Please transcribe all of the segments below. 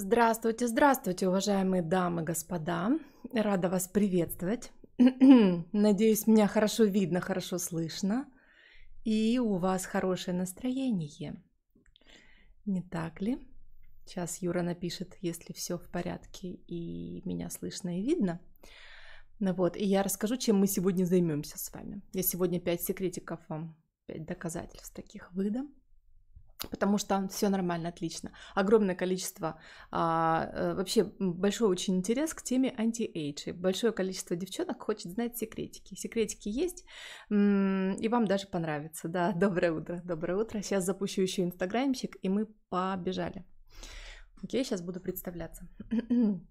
Здравствуйте, здравствуйте, уважаемые дамы господа. Рада вас приветствовать. Надеюсь, меня хорошо видно, хорошо слышно. И у вас хорошее настроение. Не так ли? Сейчас Юра напишет, если все в порядке и меня слышно и видно. Ну вот, и я расскажу, чем мы сегодня займемся с вами. Я сегодня пять секретиков вам, 5 доказательств таких выдам потому что все нормально, отлично. Огромное количество, а, э, вообще большой очень интерес к теме анти-эйджи. Большое количество девчонок хочет знать секретики. Секретики есть, и вам даже понравится. Да, доброе утро, доброе утро. Сейчас запущу еще инстаграмчик, и мы побежали. Окей, сейчас буду представляться.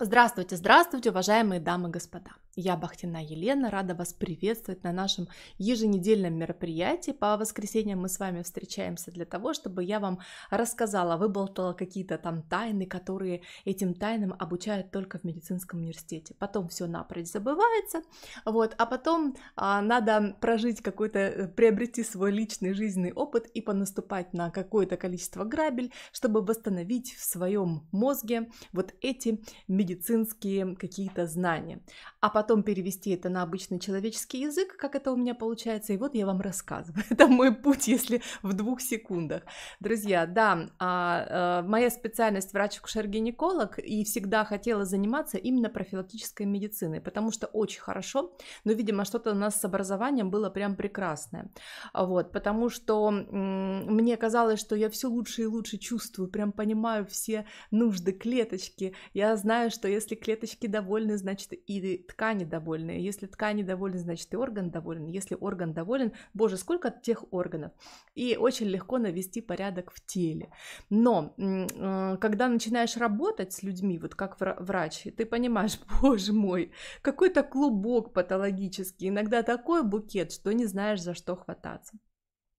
Здравствуйте, здравствуйте, уважаемые дамы и господа. Я Бахтина Елена, рада вас приветствовать на нашем еженедельном мероприятии. По воскресеньям мы с вами встречаемся для того, чтобы я вам рассказала, выболтала какие-то там тайны, которые этим тайнам обучают только в медицинском университете. Потом все напрочь забывается, вот, а потом а, надо прожить какой-то, э, приобрести свой личный жизненный опыт и понаступать на какое-то количество грабель, чтобы восстановить в своем мозге вот эти медицинские какие-то знания а потом перевести это на обычный человеческий язык, как это у меня получается, и вот я вам рассказываю. Это мой путь, если в двух секундах. Друзья, да, а, а, моя специальность врач-акушер-гинеколог, и всегда хотела заниматься именно профилактической медициной, потому что очень хорошо, но, видимо, что-то у нас с образованием было прям прекрасное, вот, потому что м- мне казалось, что я все лучше и лучше чувствую, прям понимаю все нужды клеточки, я знаю, что если клеточки довольны, значит и ткани довольны. Если ткани довольны, значит и орган доволен. Если орган доволен, боже, сколько тех органов. И очень легко навести порядок в теле. Но э, когда начинаешь работать с людьми, вот как врач, ты понимаешь, боже мой, какой-то клубок патологический, иногда такой букет, что не знаешь, за что хвататься.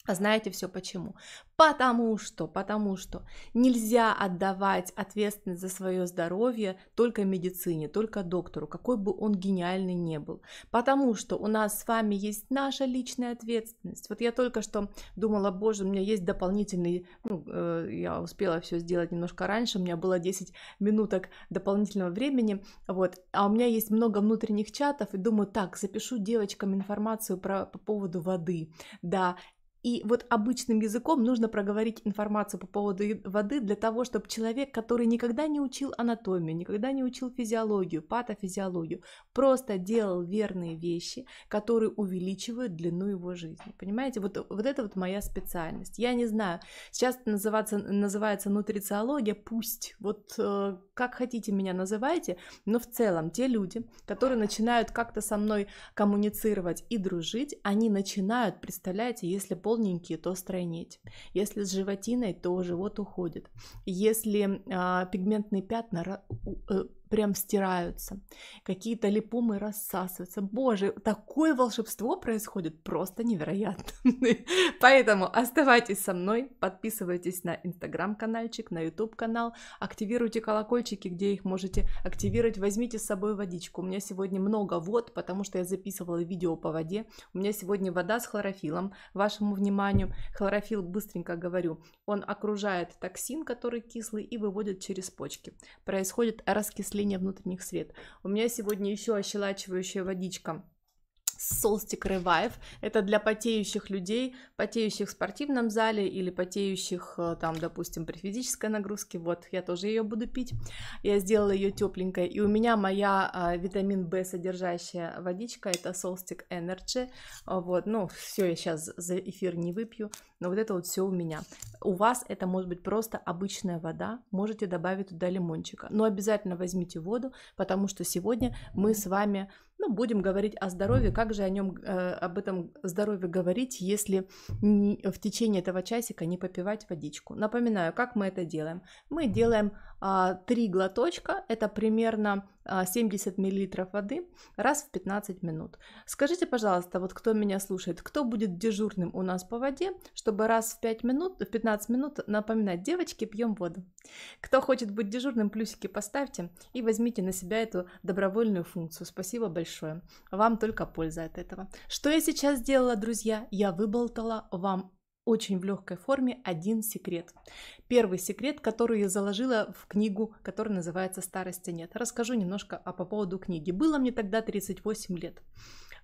А знаете все почему? Потому что, потому что нельзя отдавать ответственность за свое здоровье только медицине, только доктору, какой бы он гениальный не был. Потому что у нас с вами есть наша личная ответственность. Вот я только что думала, боже, у меня есть дополнительный, ну, э, я успела все сделать немножко раньше, у меня было 10 минуток дополнительного времени, вот, а у меня есть много внутренних чатов, и думаю, так, запишу девочкам информацию про, по поводу воды, да, и вот обычным языком нужно проговорить информацию по поводу воды для того, чтобы человек, который никогда не учил анатомию, никогда не учил физиологию, патофизиологию, просто делал верные вещи, которые увеличивают длину его жизни. Понимаете, вот, вот это вот моя специальность. Я не знаю, сейчас называться, называется нутрициология, пусть, вот э, как хотите меня называйте, но в целом те люди, которые начинают как-то со мной коммуницировать и дружить, они начинают, представляете, если пол полненькие, то стройнеть. Если с животиной, то живот уходит. Если а, пигментные пятна э, прям стираются, какие-то липомы рассасываются. Боже, такое волшебство происходит просто невероятно. Поэтому оставайтесь со мной, подписывайтесь на инстаграм-канальчик, на YouTube-канал, активируйте колокольчики, где их можете активировать, возьмите с собой водичку. У меня сегодня много вод, потому что я записывала видео по воде. У меня сегодня вода с хлорофилом, вашему вниманию. Хлорофил, быстренько говорю, он окружает токсин, который кислый, и выводит через почки. Происходит раскисление управления внутренних свет. У меня сегодня еще ощелачивающая водичка Солстик Ревайв. Это для потеющих людей, потеющих в спортивном зале или потеющих, э, там, допустим, при физической нагрузке. Вот, я тоже ее буду пить. Я сделала ее тепленькой. И у меня моя а, витамин В содержащая водичка, это Солстик Energy. А, вот, ну, все, я сейчас за эфир не выпью. Но вот это вот все у меня. У вас это может быть просто обычная вода. Можете добавить туда лимончика. Но обязательно возьмите воду, потому что сегодня мы с вами ну, будем говорить о здоровье. Как же о нем, э, об этом здоровье говорить, если не, в течение этого часика не попивать водичку? Напоминаю, как мы это делаем. Мы делаем а, три э, глоточка. Это примерно 70 а, мл воды раз в 15 минут. Скажите, пожалуйста, вот кто меня слушает, кто будет дежурным у нас по воде, чтобы раз в 5 минут, в 15 минут напоминать, девочки, пьем воду. Кто хочет быть дежурным, плюсики поставьте и возьмите на себя эту добровольную функцию. Спасибо большое. Вам только польза от этого. Что я сейчас сделала, друзья? Я выболтала вам очень в легкой форме один секрет. Первый секрет, который я заложила в книгу, которая называется «Старости нет». Расскажу немножко а по поводу книги. Было мне тогда 38 лет.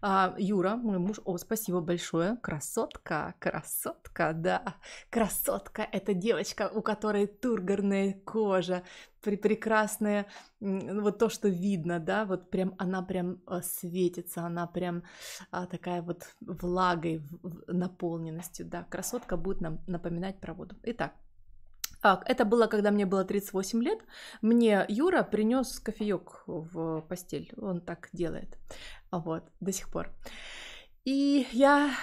А, Юра, мой муж, о, спасибо большое, красотка, красотка, да, красотка, это девочка, у которой тургорная кожа, прекрасная, вот то, что видно, да, вот прям она прям э, светится, она прям а, такая вот влагой, наполненностью, да, красотка будет нам напоминать про воду. Итак, это было, когда мне было 38 лет. Мне Юра принес кофеек в постель. Он так делает. Вот, до сих пор. И я,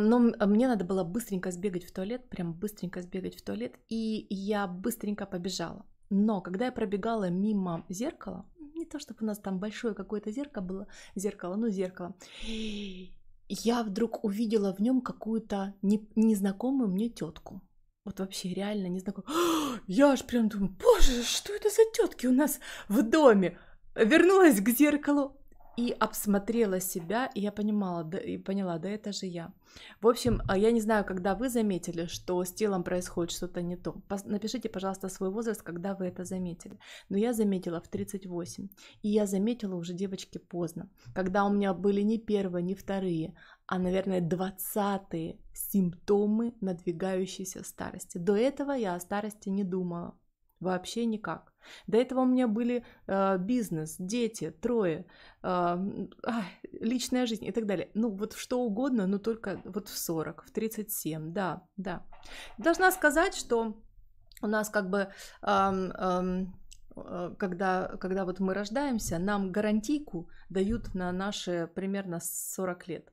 ну, мне надо было быстренько сбегать в туалет, прям быстренько сбегать в туалет, и я быстренько побежала. Но когда я пробегала мимо зеркала, не то чтобы у нас там большое какое-то зеркало было, зеркало, ну зеркало, я вдруг увидела в нем какую-то не, незнакомую мне тетку. Вот вообще реально незнакомую. «А, я аж прям думаю, боже, что это за тетки у нас в доме? Вернулась к зеркалу, и обсмотрела себя, и я понимала, да, и поняла, да это же я. В общем, а я не знаю, когда вы заметили, что с телом происходит что-то не то. Напишите, пожалуйста, свой возраст, когда вы это заметили. Но я заметила в 38, и я заметила уже девочки поздно, когда у меня были не первые, не вторые, а, наверное, двадцатые симптомы надвигающейся старости. До этого я о старости не думала. Вообще никак. До этого у меня были э, бизнес, дети, трое, э, э, личная жизнь и так далее. Ну, вот что угодно, но только вот в 40, в 37, да, да. Должна сказать, что у нас как бы... Э, э, когда, когда вот мы рождаемся, нам гарантийку дают на наши примерно 40 лет.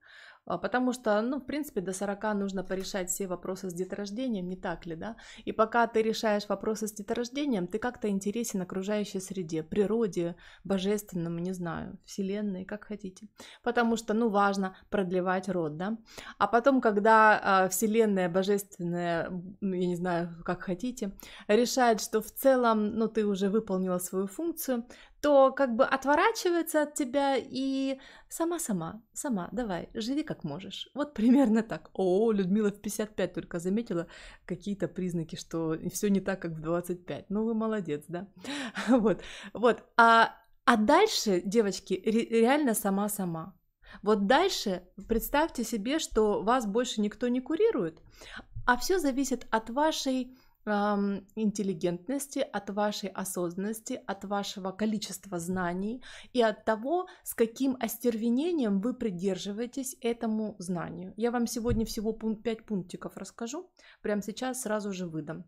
А, потому что, ну, в принципе, до 40 нужно порешать все вопросы с деторождением, не так ли, да? И пока ты решаешь вопросы с деторождением, ты как-то интересен окружающей среде, природе, божественному, не знаю, вселенной, как хотите. Потому что, ну, важно продлевать род, да? А потом, когда э, вселенная, божественная, ну, я не знаю, как хотите, решает, что в целом, ну, ты уже выполнила свою функцию, то как бы отворачивается от тебя и сама-сама, сама, давай, живи как можешь. Вот примерно так. О, Людмила в 55 только заметила какие-то признаки, что все не так, как в 25. Ну, вы молодец, да? Вот, вот. А, а дальше, девочки, реально сама-сама. Вот дальше представьте себе, что вас больше никто не курирует, а все зависит от вашей эм, интеллигентности, от вашей осознанности, от вашего количества знаний и от того, с каким остервенением вы придерживаетесь этому знанию. Я вам сегодня всего пункт, 5 пунктиков расскажу, прямо сейчас сразу же выдам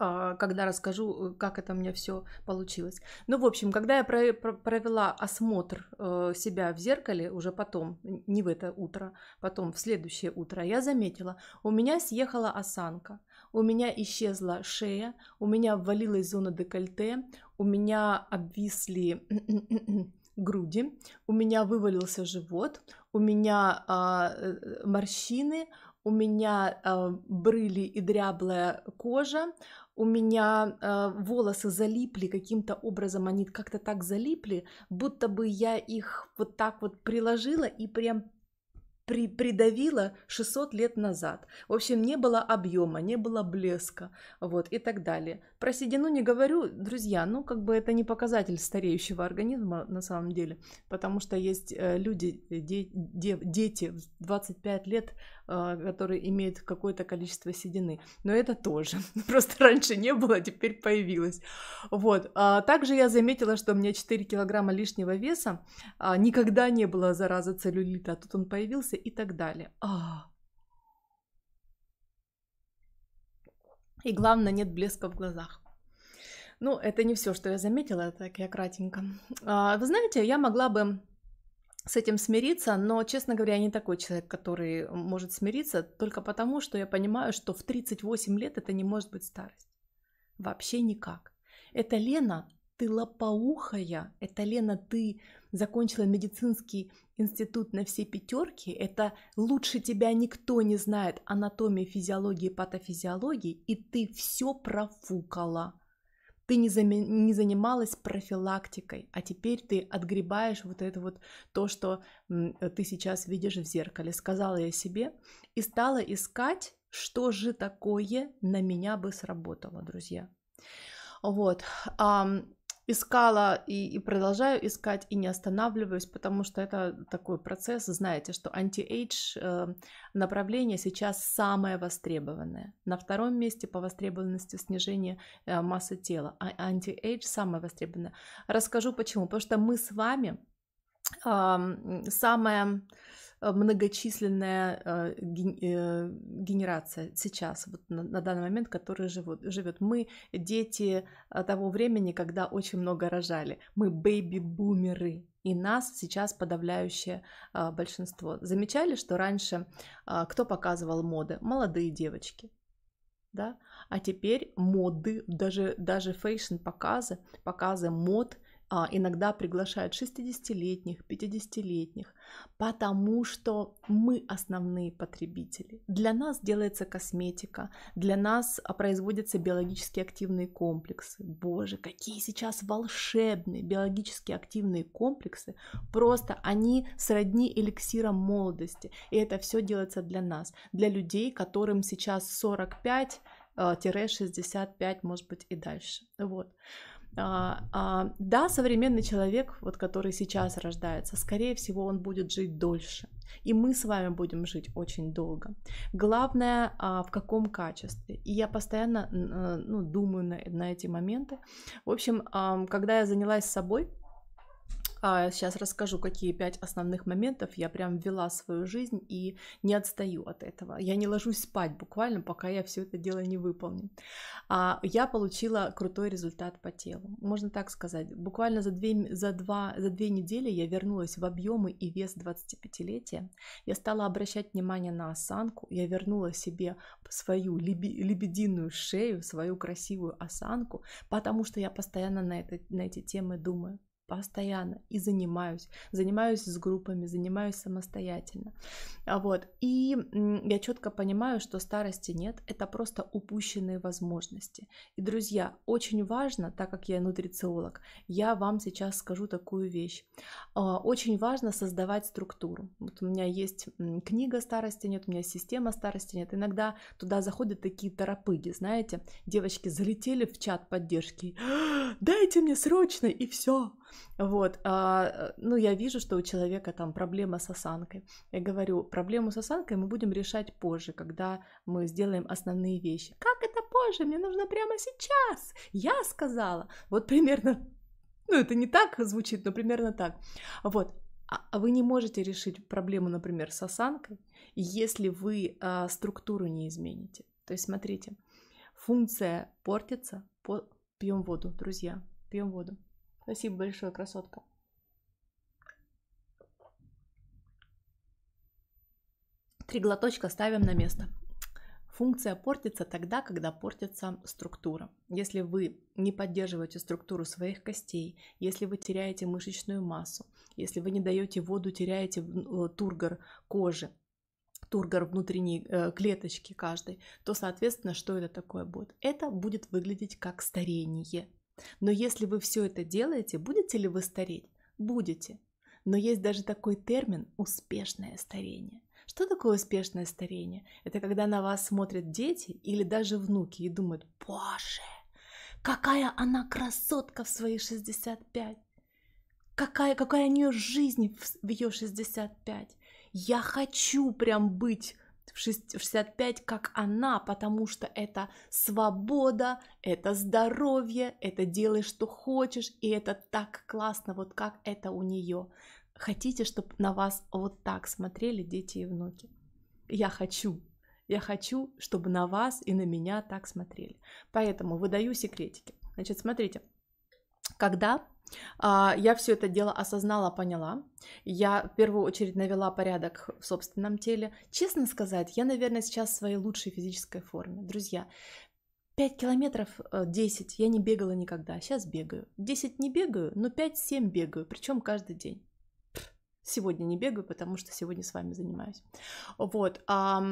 а, когда расскажу, э, как это у меня все получилось. Ну, в общем, когда я провела осмотр э, себя в зеркале, уже потом, не в это утро, потом в следующее утро, я заметила, у меня съехала осанка у меня исчезла шея, у меня ввалилась зона декольте, у меня обвисли груди, у меня вывалился живот, у меня а, э, морщины, у меня а, брыли и дряблая кожа, у меня э, волосы залипли каким-то образом, они как-то так залипли, будто бы я их вот так вот приложила и прям при, придавила 600 лет назад. В общем, не было объема, не было блеска, вот, и так далее. Про седину не говорю, друзья, ну, как бы это не показатель стареющего организма на самом деле, потому что есть э, люди, э, де, де, дети в 25 лет а, который имеет какое-то количество седины. Но это тоже. Просто раньше не было, а теперь появилось. Вот. А также я заметила, что у меня 4 килограмма лишнего веса. никогда не было зараза целлюлита, а тут он появился и так далее. И главное, нет блеска в глазах. Ну, это не все, что я заметила, так я кратенько. вы знаете, я могла бы с этим смириться, но, честно говоря, я не такой человек, который может смириться, только потому, что я понимаю, что в 38 лет это не может быть старость. Вообще никак. Это Лена, ты лопоухая, это Лена, ты закончила медицинский институт на все пятерки, это лучше тебя никто не знает анатомии, физиологии, патофизиологии, и ты все профукала ты не, заме... не занималась профилактикой, а теперь ты отгребаешь вот это вот то, что э, ты сейчас видишь в зеркале, сказала я себе, и стала искать, что же такое на меня бы сработало, друзья. Вот искала и, и продолжаю искать, и не останавливаюсь, потому что это такой процесс. Знаете, что анти-эйдж э, направление сейчас самое востребованное. На втором месте по востребованности снижение э, массы тела, а анти-эйдж самое востребованное. Расскажу почему. Потому что мы с вами самое Э, многочисленная э, э, генерация сейчас, вот на, данный момент, которая живут, живет. Мы дети того времени, когда очень много рожали. Мы бэйби-бумеры, и нас сейчас подавляющее а, большинство. Замечали, что раньше а, кто показывал моды? Молодые девочки. Да? А теперь моды, даже, даже фэшн-показы, показы мод а, иногда приглашают 60-летних, 50-летних, потому что мы основные потребители. Для нас делается косметика, для нас производятся биологически активные комплексы. Боже, какие сейчас волшебные биологически активные комплексы. Просто они сродни эликсирам молодости. И это все делается для нас, для людей, которым сейчас 45 65, а, может быть, и дальше. Вот. А, а, да, современный человек, вот который сейчас рождается, скорее всего, он будет жить дольше. И мы с вами будем жить очень долго. Главное, а, в каком качестве. И я постоянно э, ну, думаю на, на эти моменты. В общем, а, когда я занялась собой, Сейчас а расскажу, какие пять основных моментов я прям вела в свою жизнь и не отстаю от этого. Я не ложусь спать буквально, пока я все это дело не выполню. А Я получила крутой результат по телу. Можно так сказать. Буквально за две, за два, за две недели я вернулась в объемы и вес 25-летия. Я стала обращать внимание на осанку. Я вернула себе свою лебединую шею, свою красивую осанку, потому что я постоянно на, это, на эти темы думаю постоянно и занимаюсь. Занимаюсь с группами, занимаюсь самостоятельно. А вот. И я четко понимаю, что старости нет, это просто упущенные возможности. И, друзья, очень важно, так как я нутрициолог, я вам сейчас скажу такую вещь. А, очень важно создавать структуру. Вот у меня есть книга «Старости нет», у меня система «Старости нет». Иногда туда заходят такие торопыги, знаете, девочки залетели в чат поддержки, «Дайте мне срочно!» и все вот, а, ну, я вижу, что у человека там проблема с осанкой. Я говорю, проблему с осанкой мы будем решать позже, когда мы сделаем основные вещи. Как это позже? Мне нужно прямо сейчас. Я сказала. Вот примерно, ну, это не так звучит, но примерно так. Вот, а, а вы не можете решить проблему, например, с осанкой, если вы а, структуру не измените. То есть, смотрите, функция портится, по... пьем воду, друзья, пьем воду. Спасибо большое, красотка. Три глоточка ставим на место. Функция портится тогда, когда портится структура. Если вы не поддерживаете структуру своих костей, если вы теряете мышечную массу, если вы не даете воду, теряете э, тургор кожи, тургор внутренней э, клеточки каждой, то, соответственно, что это такое будет? Это будет выглядеть как старение. Но если вы все это делаете, будете ли вы стареть? Будете. Но есть даже такой термин – успешное старение. Что такое успешное старение? Это когда на вас смотрят дети или даже внуки и думают, боже, какая она красотка в свои 65, какая, какая у нее жизнь в ее 65. Я хочу прям быть 65, как она, потому что это свобода, это здоровье, это делай, что хочешь, и это так классно, вот как это у нее. Хотите, чтобы на вас вот так смотрели дети и внуки? Я хочу, я хочу, чтобы на вас и на меня так смотрели. Поэтому выдаю секретики. Значит, смотрите, когда а, я все это дело осознала, поняла. Я в первую очередь навела порядок в собственном теле. Честно сказать, я, наверное, сейчас в своей лучшей физической форме. Друзья, 5 километров 10 э, я не бегала никогда, сейчас бегаю. 10 не бегаю, но 5-7 бегаю, причем каждый день. Сегодня не бегаю, потому что сегодня с вами занимаюсь. Вот. А,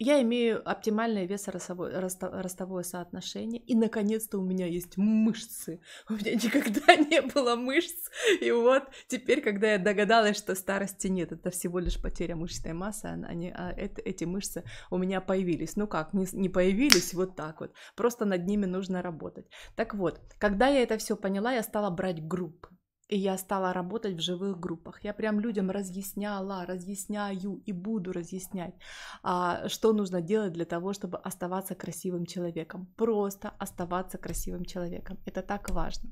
я имею оптимальное весо-ростовое соотношение. И, наконец-то, у меня есть мышцы. У меня никогда не было мышц. И вот теперь, когда я догадалась, что старости нет, это всего лишь потеря мышечной массы, а они, а это, эти мышцы у меня появились. Ну как, не, не появились вот так вот. Просто над ними нужно работать. Так вот, когда я это все поняла, я стала брать группы. И я стала работать в живых группах. Я прям людям разъясняла, разъясняю и буду разъяснять, а, что нужно делать для того, чтобы оставаться красивым человеком. Просто оставаться красивым человеком. Это так важно.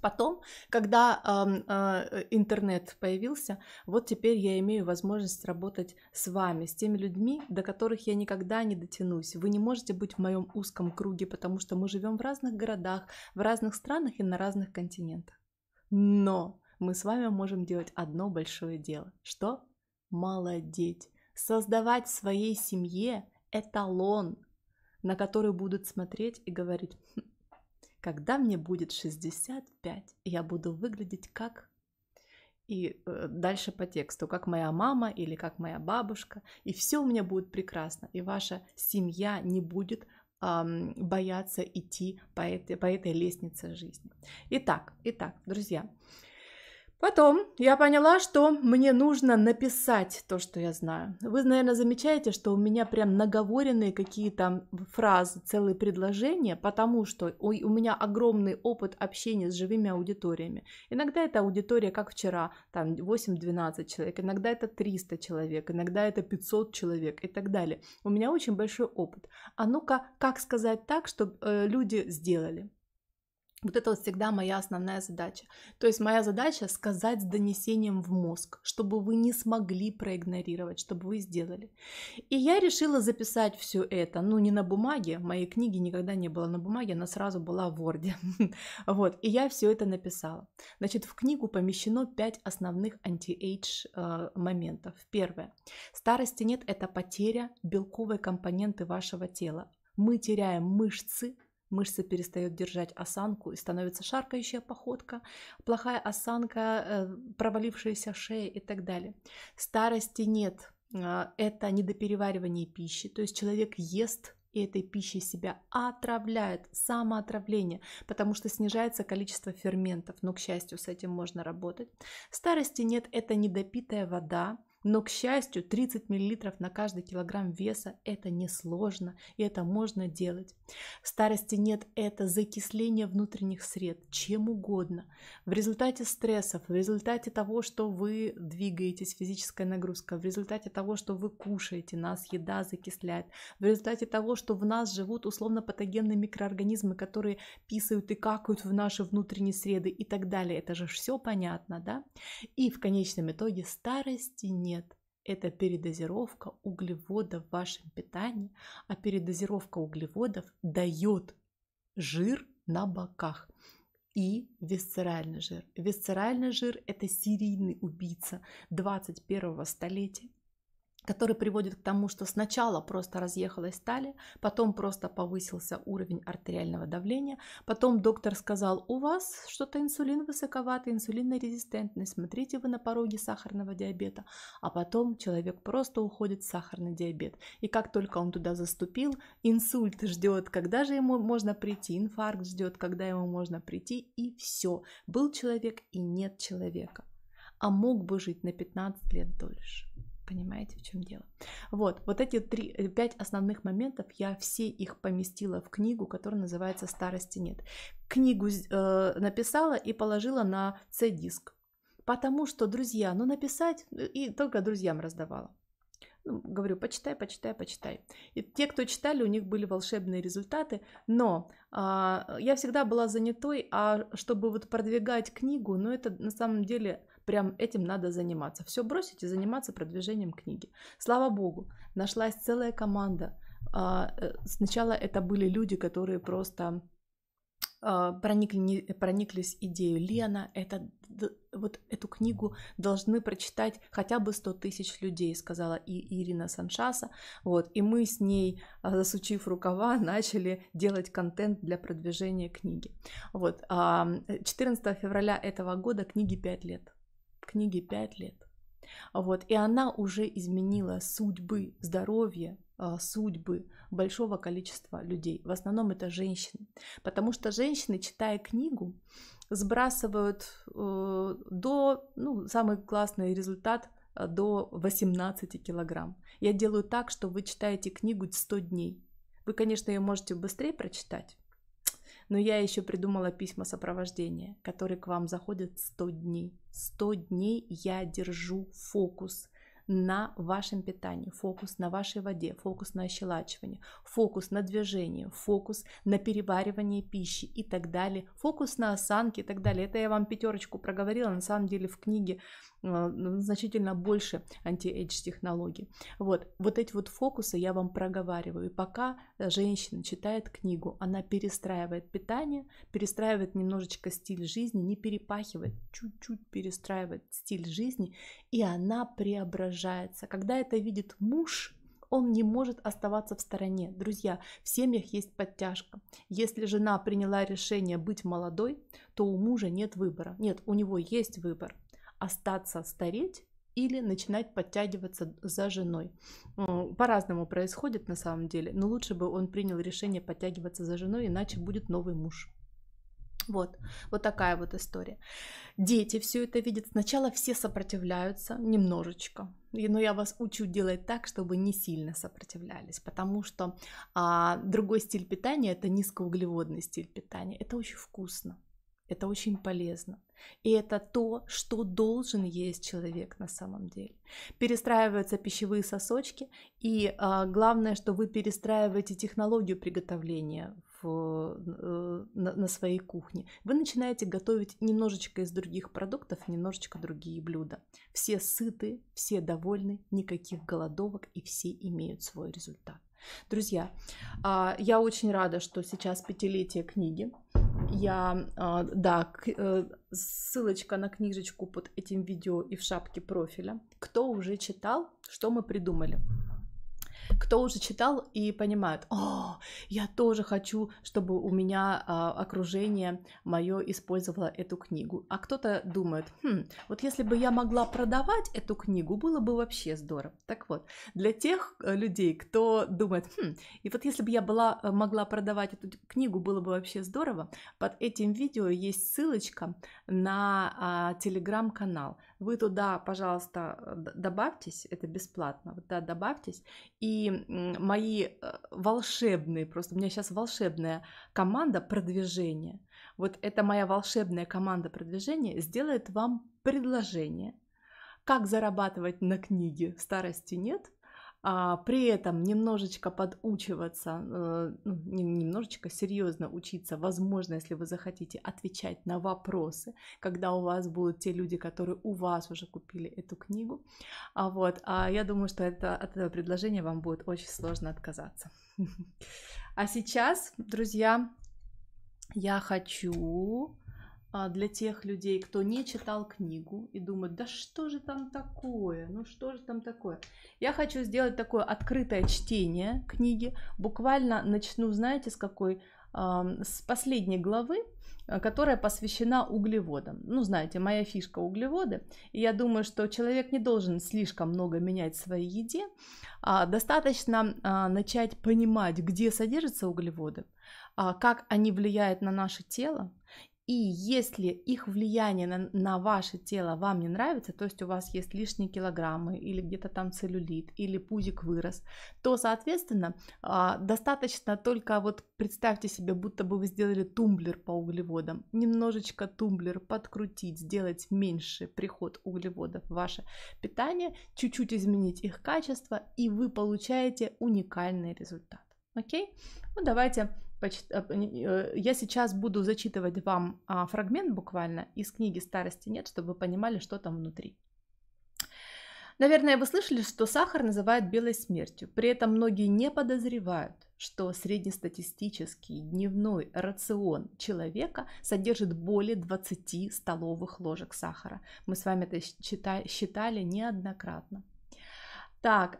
Потом, когда э, э, интернет появился, вот теперь я имею возможность работать с вами, с теми людьми, до которых я никогда не дотянусь. Вы не можете быть в моем узком круге, потому что мы живем в разных городах, в разных странах и на разных континентах. Но мы с вами можем делать одно большое дело. Что? Молодеть. Создавать в своей семье эталон, на который будут смотреть и говорить, «Хм, когда мне будет 65, я буду выглядеть как... И э, дальше по тексту, как моя мама или как моя бабушка, и все у меня будет прекрасно, и ваша семья не будет Бояться идти по этой, по этой лестнице жизни. Итак, итак, друзья, Потом я поняла, что мне нужно написать то, что я знаю. Вы, наверное, замечаете, что у меня прям наговоренные какие-то фразы, целые предложения, потому что у, у меня огромный опыт общения с живыми аудиториями. Иногда это аудитория, как вчера, там 8-12 человек, иногда это 300 человек, иногда это 500 человек и так далее. У меня очень большой опыт. А ну-ка, как сказать так, чтобы э, люди сделали? Вот это вот всегда моя основная задача. То есть моя задача сказать с донесением в мозг, чтобы вы не смогли проигнорировать, чтобы вы сделали. И я решила записать все это, ну не на бумаге, моей книги никогда не было на бумаге, она сразу была в Word. Вот, и я все это написала. Значит, в книгу помещено пять основных анти-эйдж а, моментов. Первое. Старости нет – это потеря белковой компоненты вашего тела мы теряем мышцы, мышцы перестает держать осанку и становится шаркающая походка, плохая осанка, э, провалившаяся шея и так далее. Старости нет, а, это недопереваривание пищи, то есть человек ест и этой пищей себя отравляет, самоотравление, потому что снижается количество ферментов, но, к счастью, с этим можно работать. Старости нет, это недопитая вода, но, к счастью, 30 мл на каждый килограмм веса – это несложно, и это можно делать. старости нет – это закисление внутренних сред, чем угодно. В результате стрессов, в результате того, что вы двигаетесь, физическая нагрузка, в результате того, что вы кушаете, нас еда закисляет, в результате того, что в нас живут условно-патогенные микроорганизмы, которые писают и какают в наши внутренние среды и так далее. Это же все понятно, да? И в конечном итоге старости нет нет, это передозировка углеводов в вашем питании, а передозировка углеводов дает жир на боках и висцеральный жир. Висцеральный жир – это серийный убийца 21-го столетия который приводит к тому, что сначала просто разъехалась стали, потом просто повысился уровень артериального давления, потом доктор сказал, у вас что-то инсулин высоковатый, инсулинная резистентность, смотрите вы на пороге сахарного диабета, а потом человек просто уходит в сахарный диабет. И как только он туда заступил, инсульт ждет, когда же ему можно прийти, инфаркт ждет, когда ему можно прийти, и все. Был человек и нет человека. А мог бы жить на 15 лет дольше. Понимаете, в чем дело? Вот, вот эти три, э, пять основных моментов, я все их поместила в книгу, которая называется «Старости нет». Книгу э, написала и положила на C-диск, потому что, друзья, ну написать, э, и только друзьям раздавала. Ну, говорю, почитай, почитай, почитай. И те, кто читали, у них были волшебные результаты, но э, я всегда была занятой, а чтобы вот продвигать книгу, ну это на самом деле прям этим надо заниматься. Все бросить и заниматься продвижением книги. Слава богу, нашлась целая команда. А, э, сначала это были люди, которые просто а, проникли, прониклись идею Лена, это, вот эту книгу должны прочитать хотя бы 100 тысяч людей, сказала и Ирина Саншаса. Вот, и мы с ней, а, засучив рукава, начали делать контент для продвижения книги. Вот, 14 э, февраля этого года книги 5 лет книге 5 лет. Вот, и она уже изменила судьбы здоровье, а, судьбы большого количества людей. В основном это женщины. Потому что женщины, читая книгу, сбрасывают э, до, ну, самый классный результат э, до 18 килограмм. Я делаю так, что вы читаете книгу 100 дней. Вы, конечно, ее можете быстрее прочитать, но я еще придумала письма сопровождения, которые к вам заходят 100 дней. 100 дней я держу фокус на вашем питании, фокус на вашей воде, фокус на ощелачивании, фокус на движении, фокус на переваривании пищи и так далее, фокус на осанке и так далее. Это я вам пятерочку проговорила, на самом деле в книге а, ну, значительно больше антиэйдж технологий. Вот. вот эти вот фокусы я вам проговариваю. И пока э, женщина читает книгу, она перестраивает питание, перестраивает немножечко стиль жизни, не перепахивает, чуть-чуть перестраивает стиль жизни, и она преображается. Когда это видит муж, он не может оставаться в стороне. Друзья, в семьях есть подтяжка. Если жена приняла решение быть молодой, то у мужа нет выбора. Нет, у него есть выбор остаться стареть или начинать подтягиваться за женой. По-разному происходит на самом деле, но лучше бы он принял решение подтягиваться за женой, иначе будет новый муж. Вот, вот такая вот история. Дети все это видят. Сначала все сопротивляются немножечко, но я вас учу делать так, чтобы не сильно сопротивлялись, потому что а, другой стиль питания это низкоуглеводный стиль питания. Это очень вкусно. Это очень полезно. И это то, что должен есть человек на самом деле. Перестраиваются пищевые сосочки, и а, главное, что вы перестраиваете технологию приготовления в, э, на, на своей кухне. Вы начинаете готовить немножечко из других продуктов, немножечко другие блюда. Все сыты, все довольны, никаких голодовок, и все имеют свой результат. Друзья, а, я очень рада, что сейчас пятилетие книги. Я, а, да, э, ссылочка на книжечку под этим видео и в шапке профиля. Кто уже читал, что мы придумали? кто уже читал и понимает, о, я тоже хочу, чтобы у меня а, окружение мое использовало эту книгу. А кто-то думает, хм, вот если бы я могла продавать эту книгу, было бы вообще здорово. Так вот, для тех э, людей, кто думает, хм, и вот если бы я была, э, могла продавать эту книгу, было бы вообще здорово, под этим видео есть ссылочка на а, телеграм-канал. Вы туда, пожалуйста, добавьтесь, это бесплатно, вот туда добавьтесь, и и мои э, волшебные, просто у меня сейчас волшебная команда продвижения. Вот эта моя волшебная команда продвижения сделает вам предложение, как зарабатывать на книге старости нет – а, при этом немножечко подучиваться, э, ну, немножечко серьезно учиться, возможно, если вы захотите отвечать на вопросы, когда у вас будут те люди, которые у вас уже купили эту книгу. А вот, а я думаю, что это, от этого предложения вам будет очень сложно отказаться. А сейчас, друзья, я хочу а, для тех людей, кто не читал книгу и думает, да что же там такое, ну что же там такое. Я хочу сделать такое открытое чтение книги. Буквально начну, знаете, с какой? С последней главы, э, которая посвящена углеводам. Ну, знаете, моя фишка углеводы. И я думаю, что человек не должен слишком много менять в своей еде. А достаточно а, начать понимать, где содержатся углеводы, как они влияют на наше тело, и если их влияние на, на ваше тело вам не нравится, то есть у вас есть лишние килограммы или где-то там целлюлит или пузик вырос, то, соответственно, а, достаточно только вот представьте себе, будто бы вы сделали тумблер по углеводам, немножечко тумблер подкрутить, сделать меньше приход углеводов в ваше питание, чуть-чуть изменить их качество, и вы получаете уникальный результат. Окей? Ну давайте а, э, я сейчас буду зачитывать вам а, фрагмент буквально из книги «Старости нет», чтобы вы понимали, что там внутри. Наверное, вы слышали, что сахар называют белой смертью. При этом многие не подозревают, что среднестатистический дневной рацион человека содержит более 20 столовых ложек сахара. Мы с вами это считали неоднократно. Так,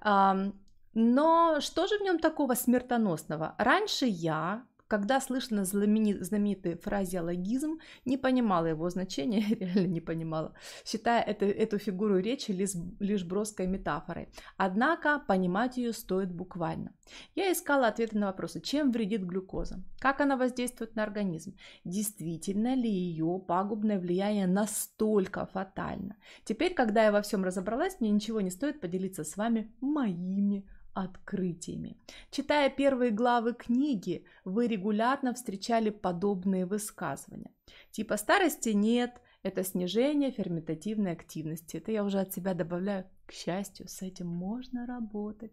но что же в нем такого смертоносного? Раньше я, когда слышала знаменитый фразеологизм, не понимала его значения, реально не понимала, считая это, эту фигуру речи лишь, лишь броской метафорой. Однако понимать ее стоит буквально. Я искала ответы на вопросы, чем вредит глюкоза, как она воздействует на организм, действительно ли ее пагубное влияние настолько фатально. Теперь, когда я во всем разобралась, мне ничего не стоит поделиться с вами моими открытиями. Читая первые главы книги, вы регулярно встречали подобные высказывания. Типа старости нет, это снижение ферментативной активности. Это я уже от себя добавляю. К счастью, с этим можно работать.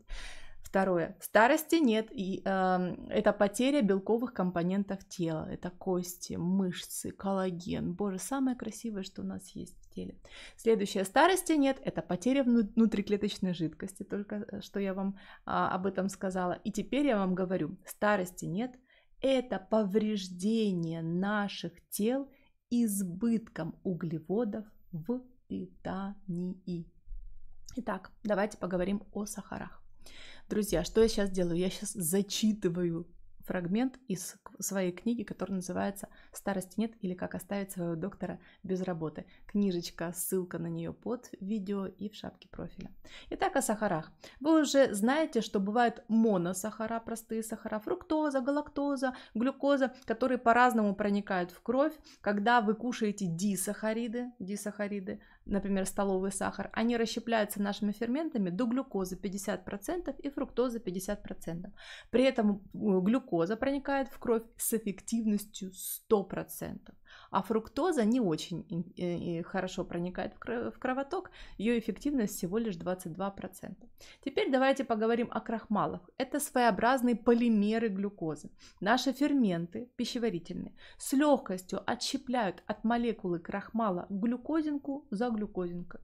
Второе. Старости нет, и э, это потеря белковых компонентов тела. Это кости, мышцы, коллаген. Боже, самое красивое, что у нас есть постели. Следующая старости нет, это потеря внутриклеточной жидкости, только э, что я вам а, об этом сказала. И теперь я вам говорю, старости нет, это повреждение наших тел избытком углеводов в питании. Итак, давайте поговорим о сахарах. Друзья, что я сейчас делаю? Я сейчас зачитываю фрагмент из своей книги, которая называется «Старости нет» или «Как оставить своего доктора без работы». Книжечка, ссылка на нее под видео и в шапке профиля. Итак, о сахарах. Вы уже знаете, что бывают моносахара, простые сахара, фруктоза, галактоза, глюкоза, которые по-разному проникают в кровь. Когда вы кушаете дисахариды, дисахариды например, столовый сахар, они расщепляются нашими ферментами до глюкозы 50% и фруктозы 50%. При этом э, глюкоза проникает в кровь с эффективностью 100%. А фруктоза не очень э, э, хорошо проникает в кровоток, ее эффективность всего лишь 22%. Теперь давайте поговорим о крахмалах. Это своеобразные полимеры глюкозы. Наши ферменты пищеварительные с легкостью отщепляют от молекулы крахмала глюкозинку за глюкозинкой.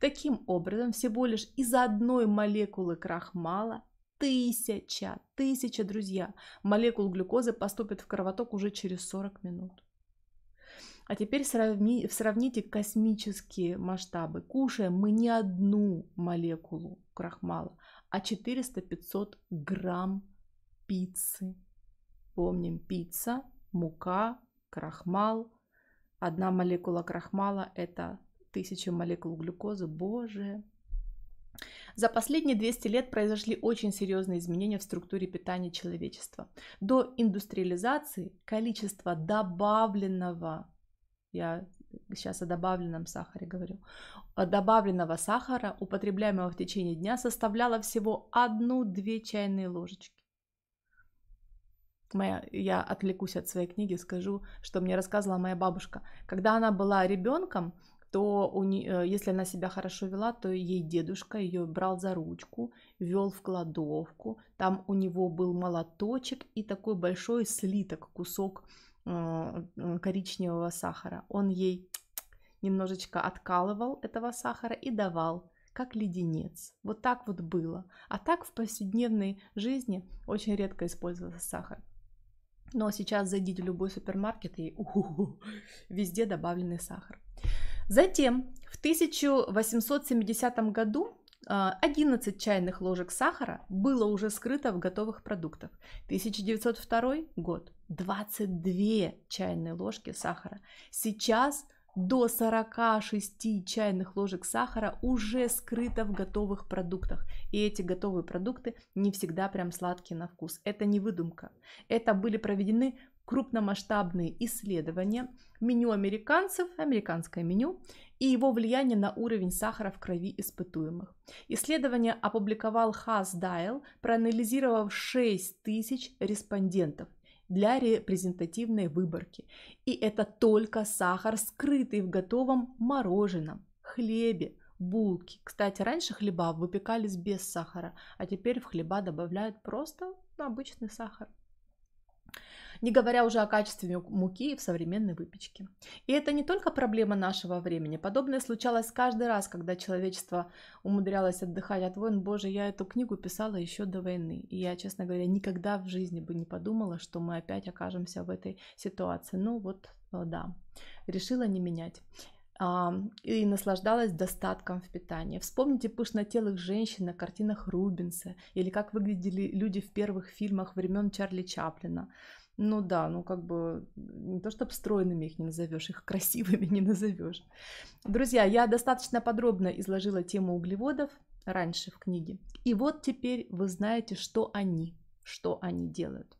Таким образом, всего лишь из одной молекулы крахмала тысяча, тысяча, друзья, молекул глюкозы поступит в кровоток уже через 40 минут. А теперь сравни, сравните космические масштабы. Кушаем мы не одну молекулу крахмала, а 400-500 грамм пиццы. Помним, пицца, мука, крахмал. Одна молекула крахмала – это тысяча молекул глюкозы. Боже! За последние 200 лет произошли очень серьезные изменения в структуре питания человечества. До индустриализации количество добавленного я сейчас о добавленном сахаре говорю, добавленного сахара, употребляемого в течение дня, составляло всего 1-2 чайные ложечки. Моя, я отвлекусь от своей книги, скажу, что мне рассказывала моя бабушка. Когда она была ребенком, то у не, э, если она себя хорошо вела, то ей дедушка ее брал за ручку, вел в кладовку. Там у него был молоточек и такой большой слиток, кусок Э, э, коричневого сахара. Он ей немножечко откалывал этого сахара и давал, как леденец. Вот так вот было. А так в повседневной жизни очень редко использовался сахар. Но сейчас зайдите в любой супермаркет и у везде добавленный сахар. Затем в 1870 году 11 а, чайных ложек сахара было уже скрыто в готовых продуктах. 1902 год. 22 чайные ложки сахара. Сейчас до 46 чайных ложек сахара уже скрыто в готовых продуктах. И эти готовые продукты не всегда прям сладкие на вкус. Это не выдумка. Это были проведены крупномасштабные исследования меню американцев, американское меню, и его влияние на уровень сахара в крови испытуемых. Исследование опубликовал Хас Дайл, проанализировав 6 тысяч респондентов для репрезентативной выборки. И это только сахар, скрытый в готовом мороженом, хлебе, булке. Кстати, раньше хлеба выпекались без сахара, а теперь в хлеба добавляют просто обычный сахар не говоря уже о качестве муки в современной выпечке. И это не только проблема нашего времени. Подобное случалось каждый раз, когда человечество умудрялось отдыхать от войн. Боже, я эту книгу писала еще до войны. И я, честно говоря, никогда в жизни бы не подумала, что мы опять окажемся в этой ситуации. Ну вот, э, да, решила не менять а, и наслаждалась достатком в питании. Вспомните пышнотелых женщин на картинах Рубинса или как выглядели люди в первых фильмах времен Чарли Чаплина. Ну да, ну как бы не то, чтобы стройными их не назовешь, их красивыми не назовешь. Друзья, я достаточно подробно изложила тему углеводов раньше в книге. И вот теперь вы знаете, что они, что они делают.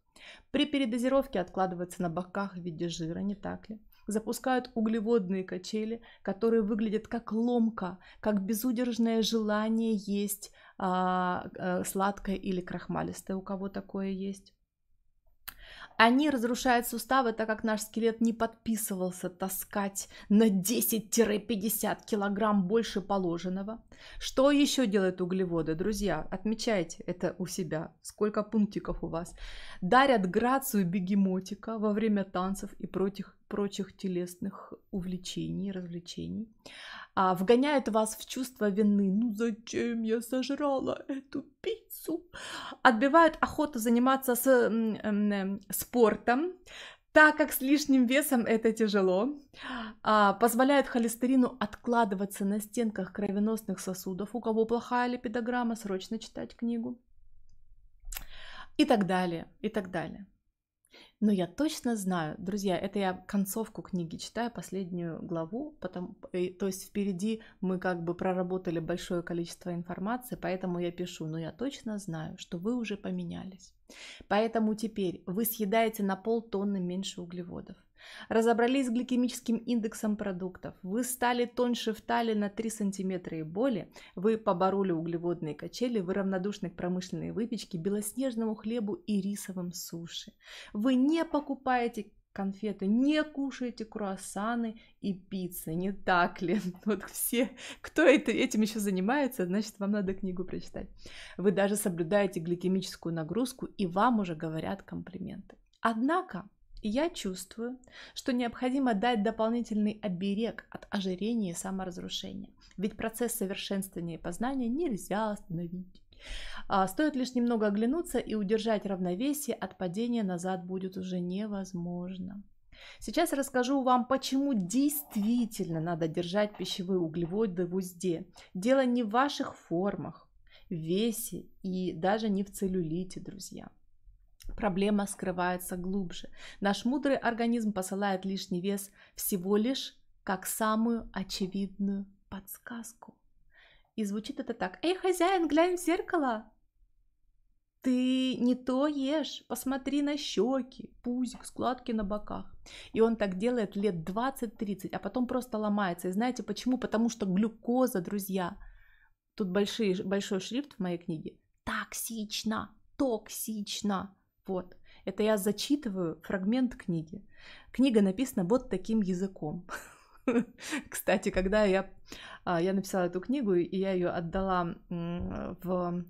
При передозировке откладываются на боках в виде жира, не так ли? запускают углеводные качели, которые выглядят как ломка, как безудержное желание есть а, а, сладкое или крахмалистое, у кого такое есть. Они разрушают суставы, так как наш скелет не подписывался таскать на 10-50 килограмм больше положенного. Что еще делают углеводы? Друзья, отмечайте это у себя, сколько пунктиков у вас. Дарят грацию бегемотика во время танцев и прочих прочих телесных увлечений, развлечений, а, вгоняет вас в чувство вины. Ну зачем я сожрала эту пиццу? Отбивает охоту заниматься с, м- м- эм, эм, спортом, так как с лишним весом это тяжело, а, позволяет холестерину откладываться на стенках кровеносных сосудов, у кого плохая липидограмма, срочно читать книгу и так далее, и так далее. Но я точно знаю, друзья, это я концовку книги читаю, последнюю главу, потом, то есть впереди мы как бы проработали большое количество информации, поэтому я пишу, но я точно знаю, что вы уже поменялись. Поэтому теперь вы съедаете на полтонны меньше углеводов разобрались с гликемическим индексом продуктов, вы стали тоньше в тале на 3 сантиметра и более, вы побороли углеводные качели, вы равнодушны к промышленной выпечке, белоснежному хлебу и рисовым суши. Вы не покупаете конфеты, не кушаете круассаны и пиццы, не так ли? Вот все, кто это, этим еще занимается, значит, вам надо книгу прочитать. Вы даже соблюдаете гликемическую нагрузку, и вам уже говорят комплименты. Однако я чувствую, что необходимо дать дополнительный оберег от ожирения и саморазрушения. Ведь процесс совершенствования и познания нельзя остановить. А, стоит лишь немного оглянуться и удержать равновесие от падения назад будет уже невозможно. Сейчас расскажу вам, почему действительно надо держать пищевые углеводы в узде. Дело не в ваших формах, весе и даже не в целлюлите, друзья. Проблема скрывается глубже. Наш мудрый организм посылает лишний вес всего лишь как самую очевидную подсказку. И звучит это так. «Эй, хозяин, глянь в зеркало!» Ты не то ешь, посмотри на щеки, пузик, складки на боках. И он так делает лет 20-30, а потом просто ломается. И знаете почему? Потому что глюкоза, друзья, тут большие, большой шрифт в моей книге, токсично, токсично. Вот. Это я зачитываю фрагмент книги. Книга написана вот таким языком. Кстати, когда я, а, я написала эту книгу, и я ее отдала в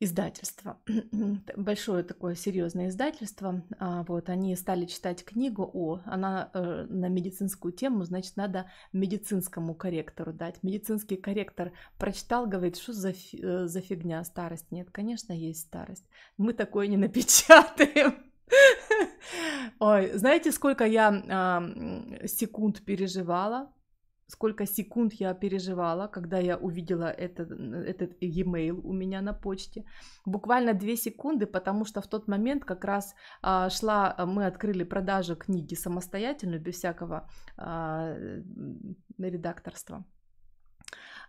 издательство, большое такое серьезное издательство. А, вот, они стали читать книгу, о, она э, на медицинскую тему, значит, надо медицинскому корректору дать. Медицинский корректор прочитал, говорит, что за, э, за фигня, старость нет. Конечно, есть старость. Мы такое не напечатаем. Ой, знаете, сколько я э, секунд переживала, сколько секунд я переживала, когда я увидела этот, этот e-mail у меня на почте. Буквально две секунды, потому что в тот момент как раз а, шла, а, мы открыли продажу книги самостоятельно, без всякого а, редакторства.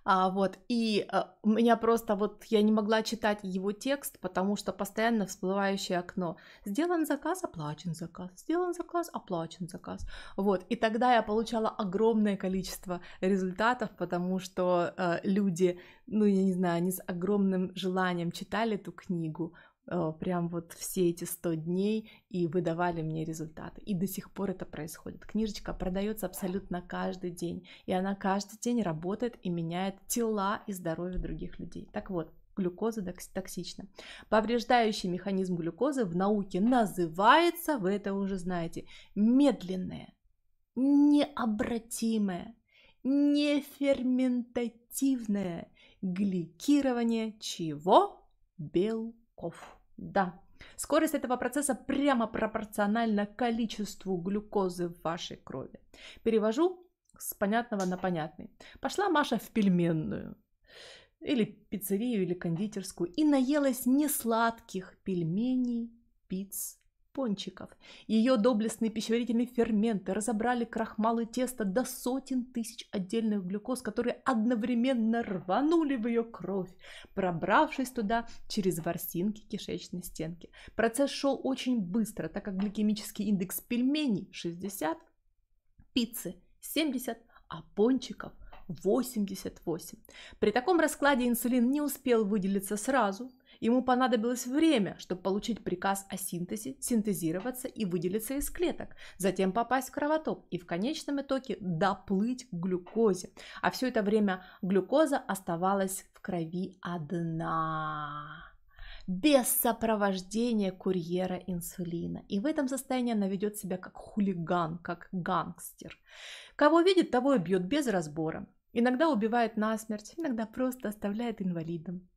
А, вот, и а, меня просто вот я не могла читать его текст, потому что постоянно всплывающее окно. Сделан заказ, оплачен заказ, сделан заказ, оплачен заказ. Вот, и тогда я получала огромное количество результатов, потому что а, люди, ну, я не знаю, они с огромным желанием читали эту книгу, Э, прям вот все эти 100 дней, и выдавали мне результаты. И до сих пор это происходит. Книжечка продается абсолютно каждый день, и она каждый день работает и меняет тела и здоровье других людей. Так вот, глюкоза токсична. Повреждающий механизм глюкозы в науке называется, вы это уже знаете, медленное, необратимое, неферментативное гликирование чего? Белков белков. Да, Скорость этого процесса прямо пропорциональна количеству глюкозы в вашей крови. Перевожу с понятного на понятный. Пошла Маша в пельменную или пиццерию, или кондитерскую и наелась несладких пельменей, пиц пончиков. Ее доблестные пищеварительные ферменты разобрали крахмалы теста до сотен тысяч отдельных глюкоз, которые одновременно рванули в ее кровь, пробравшись туда через ворсинки кишечной стенки. Процесс шел очень быстро, так как гликемический индекс пельменей 60, пиццы 70, а пончиков 88. При таком раскладе инсулин не успел выделиться сразу, Ему понадобилось время, чтобы получить приказ о синтезе, синтезироваться и выделиться из клеток, затем попасть в кровоток и в конечном итоге доплыть к глюкозе. А все это время глюкоза оставалась в крови одна без сопровождения курьера инсулина. И в этом состоянии она ведет себя как хулиган, как гангстер. Кого видит, того и бьет без разбора. Иногда убивает насмерть, иногда просто оставляет инвалидом.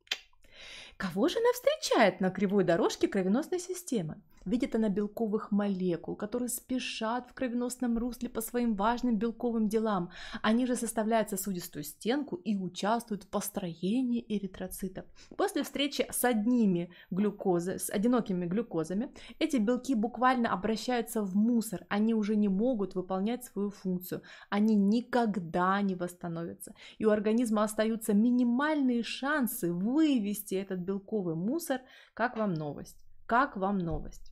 Кого же она встречает на кривой дорожке кровеносной системы? Видит она белковых молекул, которые спешат в кровеносном русле по своим важным белковым делам. Они же составляют сосудистую стенку и участвуют в построении эритроцитов. После встречи с одними глюкозы, с одинокими глюкозами, эти белки буквально обращаются в мусор. Они уже не могут выполнять свою функцию. Они никогда не восстановятся. И у организма остаются минимальные шансы вывести этот белковый мусор. Как вам новость? Как вам новость?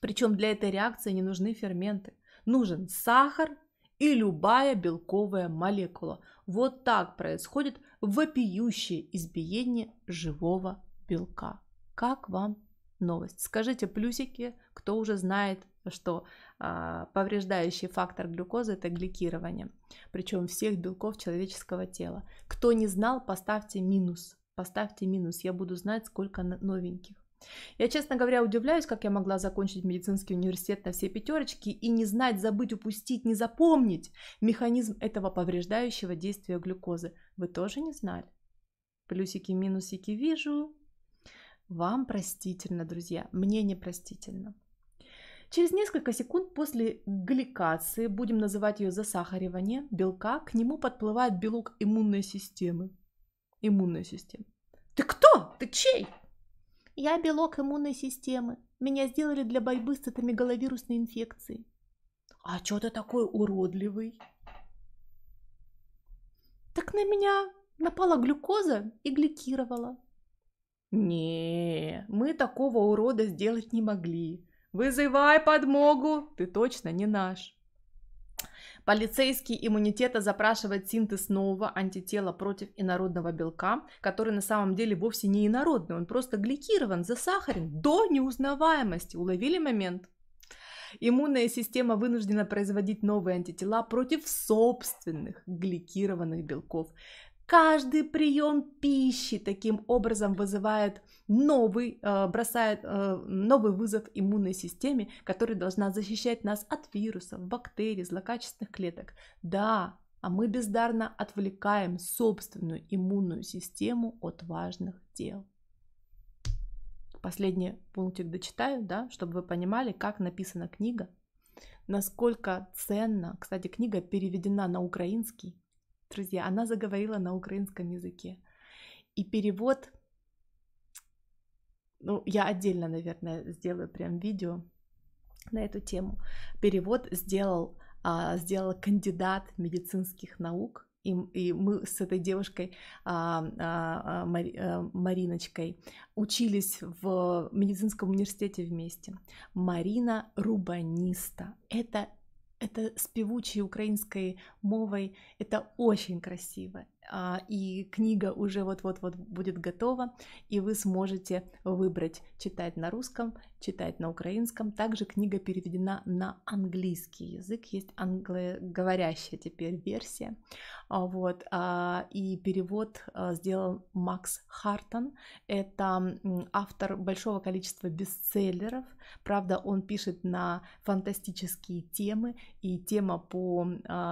Причем для этой реакции не нужны ферменты. Нужен сахар и любая белковая молекула. Вот так происходит вопиющее избиение живого белка. Как вам новость? Скажите плюсики, кто уже знает, что а, повреждающий фактор глюкозы это гликирование, причем всех белков человеческого тела. Кто не знал, поставьте минус. Поставьте минус, я буду знать, сколько новеньких. Я, честно говоря, удивляюсь, как я могла закончить медицинский университет на все пятерочки и не знать, забыть, упустить, не запомнить механизм этого повреждающего действия глюкозы. Вы тоже не знали? Плюсики, минусики вижу. Вам простительно, друзья, мне непростительно. Через несколько секунд после гликации, будем называть ее засахаривание, белка, к нему подплывает белок иммунной системы иммунной системы. Ты кто? Ты чей? Я белок иммунной системы. Меня сделали для борьбы с этими мегаловирусной инфекцией. А что ты такой уродливый? Так на меня напала глюкоза и гликировала. Не, мы такого урода сделать не могли. Вызывай подмогу, ты точно не наш. Полицейский иммунитета запрашивает синтез нового антитела против инородного белка, который на самом деле вовсе не инородный, он просто гликирован, засахарен до неузнаваемости. Уловили момент? Иммунная система вынуждена производить новые антитела против собственных гликированных белков. Каждый прием пищи таким образом вызывает новый, э, бросает э, новый вызов иммунной системе, которая должна защищать нас от вирусов, бактерий, злокачественных клеток. Да, а мы бездарно отвлекаем собственную иммунную систему от важных дел. Последний пунктик дочитаю, да, чтобы вы понимали, как написана книга, насколько ценно. Кстати, книга переведена на украинский, друзья, она заговорила на украинском языке. И перевод, ну, я отдельно, наверное, сделаю прям видео на эту тему. Перевод сделал, а, сделала кандидат медицинских наук, и, и мы с этой девушкой а, а, а Мари, а, Мариночкой учились в медицинском университете вместе. Марина Рубаниста. Это это с певучей украинской мовой, это очень красиво. А, и книга уже вот-вот-вот будет готова, и вы сможете выбрать читать на русском, читать на украинском. Также книга переведена на английский язык, есть англоговорящая теперь версия. А, вот. А, и перевод а, сделал Макс Хартон. Это автор большого количества бестселлеров. Правда, он пишет на фантастические темы, и тема по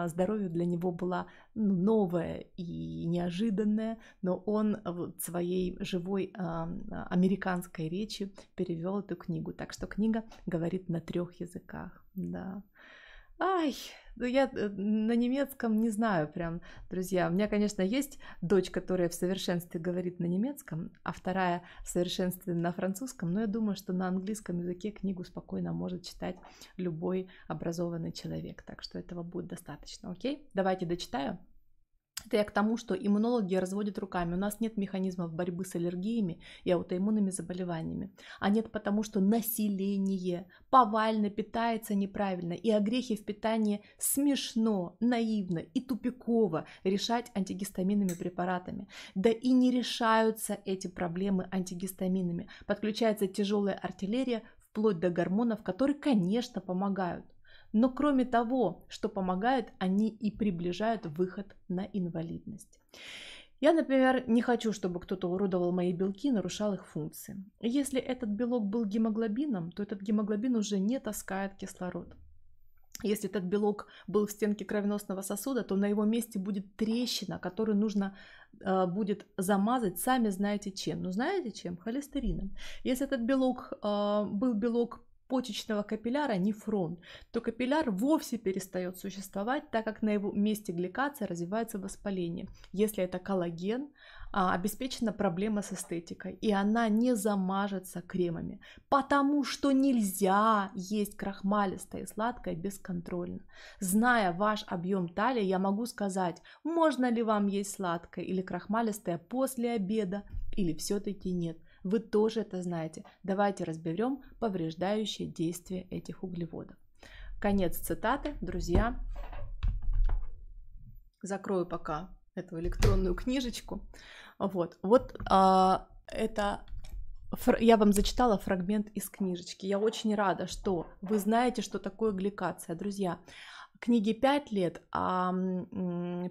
здоровью для него была ну, новая и неожиданная, но он своей живой американской речи Медичи перевел эту книгу. Так что книга говорит на трех языках. Да. Ай, ну я э, на немецком не знаю прям, друзья. У меня, конечно, есть дочь, которая в совершенстве говорит на немецком, а вторая в совершенстве на французском, но я думаю, что на английском языке книгу спокойно может читать любой образованный человек, так что этого будет достаточно, окей? Давайте дочитаю. Это я к тому, что иммунологи разводят руками. У нас нет механизмов борьбы с аллергиями и аутоиммунными заболеваниями. А нет потому, что население повально питается неправильно. И о грехе в питании смешно, наивно и тупиково решать антигистаминными препаратами. Да и не решаются эти проблемы антигистаминами. Подключается тяжелая артиллерия вплоть до гормонов, которые, конечно, помогают но кроме того, что помогают, они и приближают выход на инвалидность. Я, например, не хочу, чтобы кто-то уродовал мои белки и нарушал их функции. Если этот белок был гемоглобином, то этот гемоглобин уже не таскает кислород. Если этот белок был в стенке кровеносного сосуда, то на его месте будет трещина, которую нужно э, будет замазать, сами знаете чем. Ну знаете чем? Холестерином. Если этот белок э, был белок почечного капилляра нефрон, то капилляр вовсе перестает существовать, так как на его месте гликации развивается воспаление. Если это коллаген, а, обеспечена проблема с эстетикой, и она не замажется кремами, потому что нельзя есть крахмалистое и сладкое бесконтрольно. Зная ваш объем талии, я могу сказать, можно ли вам есть сладкое или крахмалистое после обеда, или все-таки нет. Вы тоже это знаете. Давайте разберем повреждающие действия этих углеводов. Конец цитаты, друзья. Закрою пока эту электронную книжечку. Вот, вот а, это я вам зачитала фрагмент из книжечки. Я очень рада, что вы знаете, что такое гликация, друзья. Книге 5 лет, а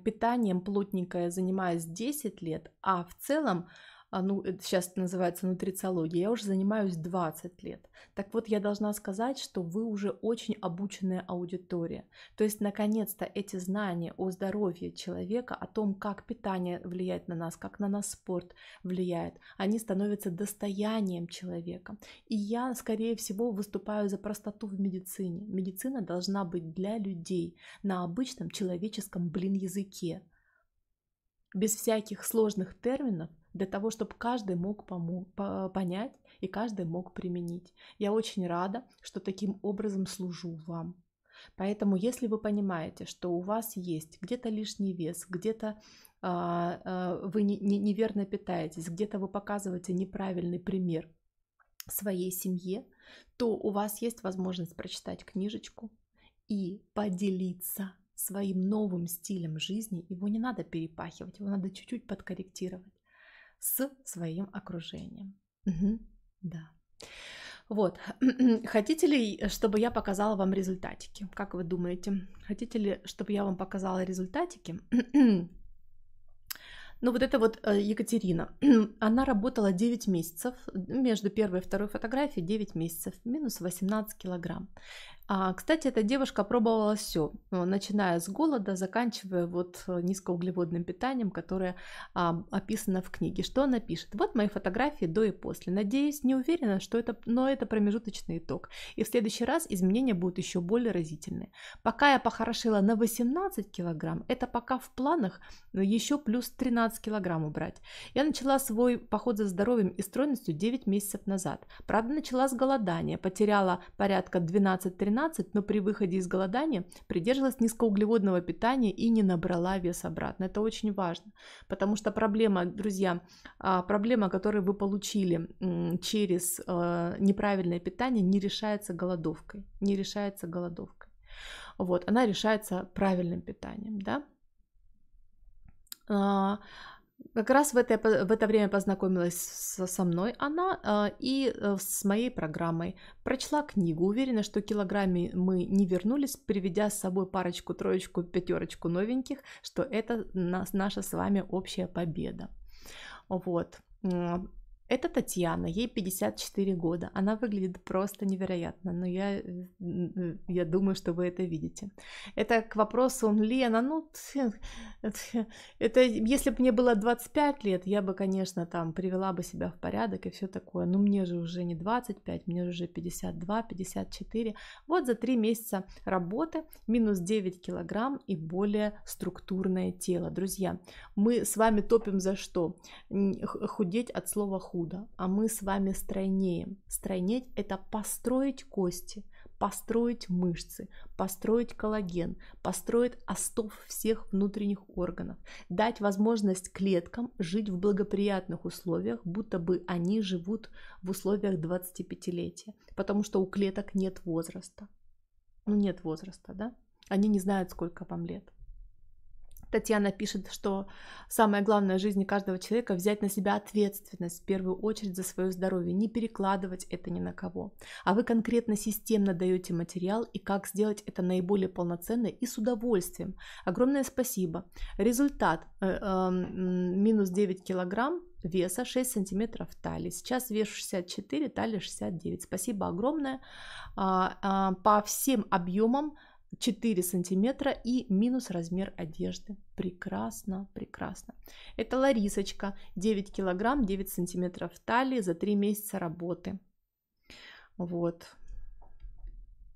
питанием плотненькое занимаюсь 10 лет, а в целом а, ну, это сейчас называется нутрициология, я уже занимаюсь 20 лет. Так вот, я должна сказать, что вы уже очень обученная аудитория. То есть, наконец-то, эти знания о здоровье человека, о том, как питание влияет на нас, как на нас спорт влияет, они становятся достоянием человека. И я, скорее всего, выступаю за простоту в медицине. Медицина должна быть для людей на обычном человеческом, блин, языке без всяких сложных терминов для того, чтобы каждый мог помог, понять и каждый мог применить. Я очень рада, что таким образом служу вам. Поэтому, если вы понимаете, что у вас есть где-то лишний вес, где-то а, а, вы не, не, неверно питаетесь, где-то вы показываете неправильный пример своей семье, то у вас есть возможность прочитать книжечку и поделиться своим новым стилем жизни. Его не надо перепахивать, его надо чуть-чуть подкорректировать с своим окружением. Угу. Да. Вот. Хотите ли, чтобы я показала вам результатики? Как вы думаете? Хотите ли, чтобы я вам показала результатики? Ну вот это вот э, Екатерина, она работала 9 месяцев, между первой и второй фотографией 9 месяцев, минус 18 килограмм. А, кстати, эта девушка пробовала все, ну, начиная с голода, заканчивая вот э, низкоуглеводным питанием, которое а, описано в книге. Что она пишет? Вот мои фотографии до и после. Надеюсь, не уверена, что это, но это промежуточный итог. И в следующий раз изменения будут еще более разительные. Пока я похорошила на 18 килограмм, это пока в планах э, еще плюс 13 килограмм убрать. Я начала свой поход за здоровьем и стройностью 9 месяцев назад. Правда, начала с голодания, потеряла порядка 12-13 12, но при выходе из голодания придерживалась низкоуглеводного питания и не набрала вес обратно. Это очень важно, потому что проблема, друзья, а, проблема, которую вы получили через э, неправильное питание, не решается голодовкой. Не решается голодовкой. Вот, она решается правильным питанием, да. А, как раз в это, в это время познакомилась со, со мной она э, и э, с моей программой. Прочла книгу, уверена, что килограмме мы не вернулись, приведя с собой парочку, троечку, пятерочку новеньких, что это нас, наша с вами общая победа. Вот. Это Татьяна, ей 54 года. Она выглядит просто невероятно, но я, я думаю, что вы это видите. Это к вопросу, Лена, ну, это если бы мне было 25 лет, я бы, конечно, там привела бы себя в порядок и все такое. Но мне же уже не 25, мне же уже 52, 54. Вот за 3 месяца работы минус 9 килограмм и более структурное тело. Друзья, мы с вами топим за что? Худеть от слова худеть ниоткуда, а мы с вами стройнеем. Стройнеть – это построить кости, построить мышцы, построить коллаген, построить остов всех внутренних органов, дать возможность клеткам жить в благоприятных условиях, будто бы они живут в условиях 25-летия, потому что у клеток нет возраста. Ну, нет возраста, да? Они не знают, сколько вам лет. Татьяна пишет, что самое главное в жизни каждого человека взять на себя ответственность в первую очередь за свое здоровье, не перекладывать это ни на кого. А вы конкретно системно даете материал и как сделать это наиболее полноценно и с удовольствием. Огромное спасибо. Результат э, эм, минус 9 килограмм веса 6 сантиметров талии. Сейчас вес 64, талия 69. Спасибо огромное. А, а, по всем объемам 4 сантиметра и минус размер одежды. Прекрасно, прекрасно. Это Ларисочка, 9 килограмм, 9 сантиметров в талии за 3 месяца работы. Вот,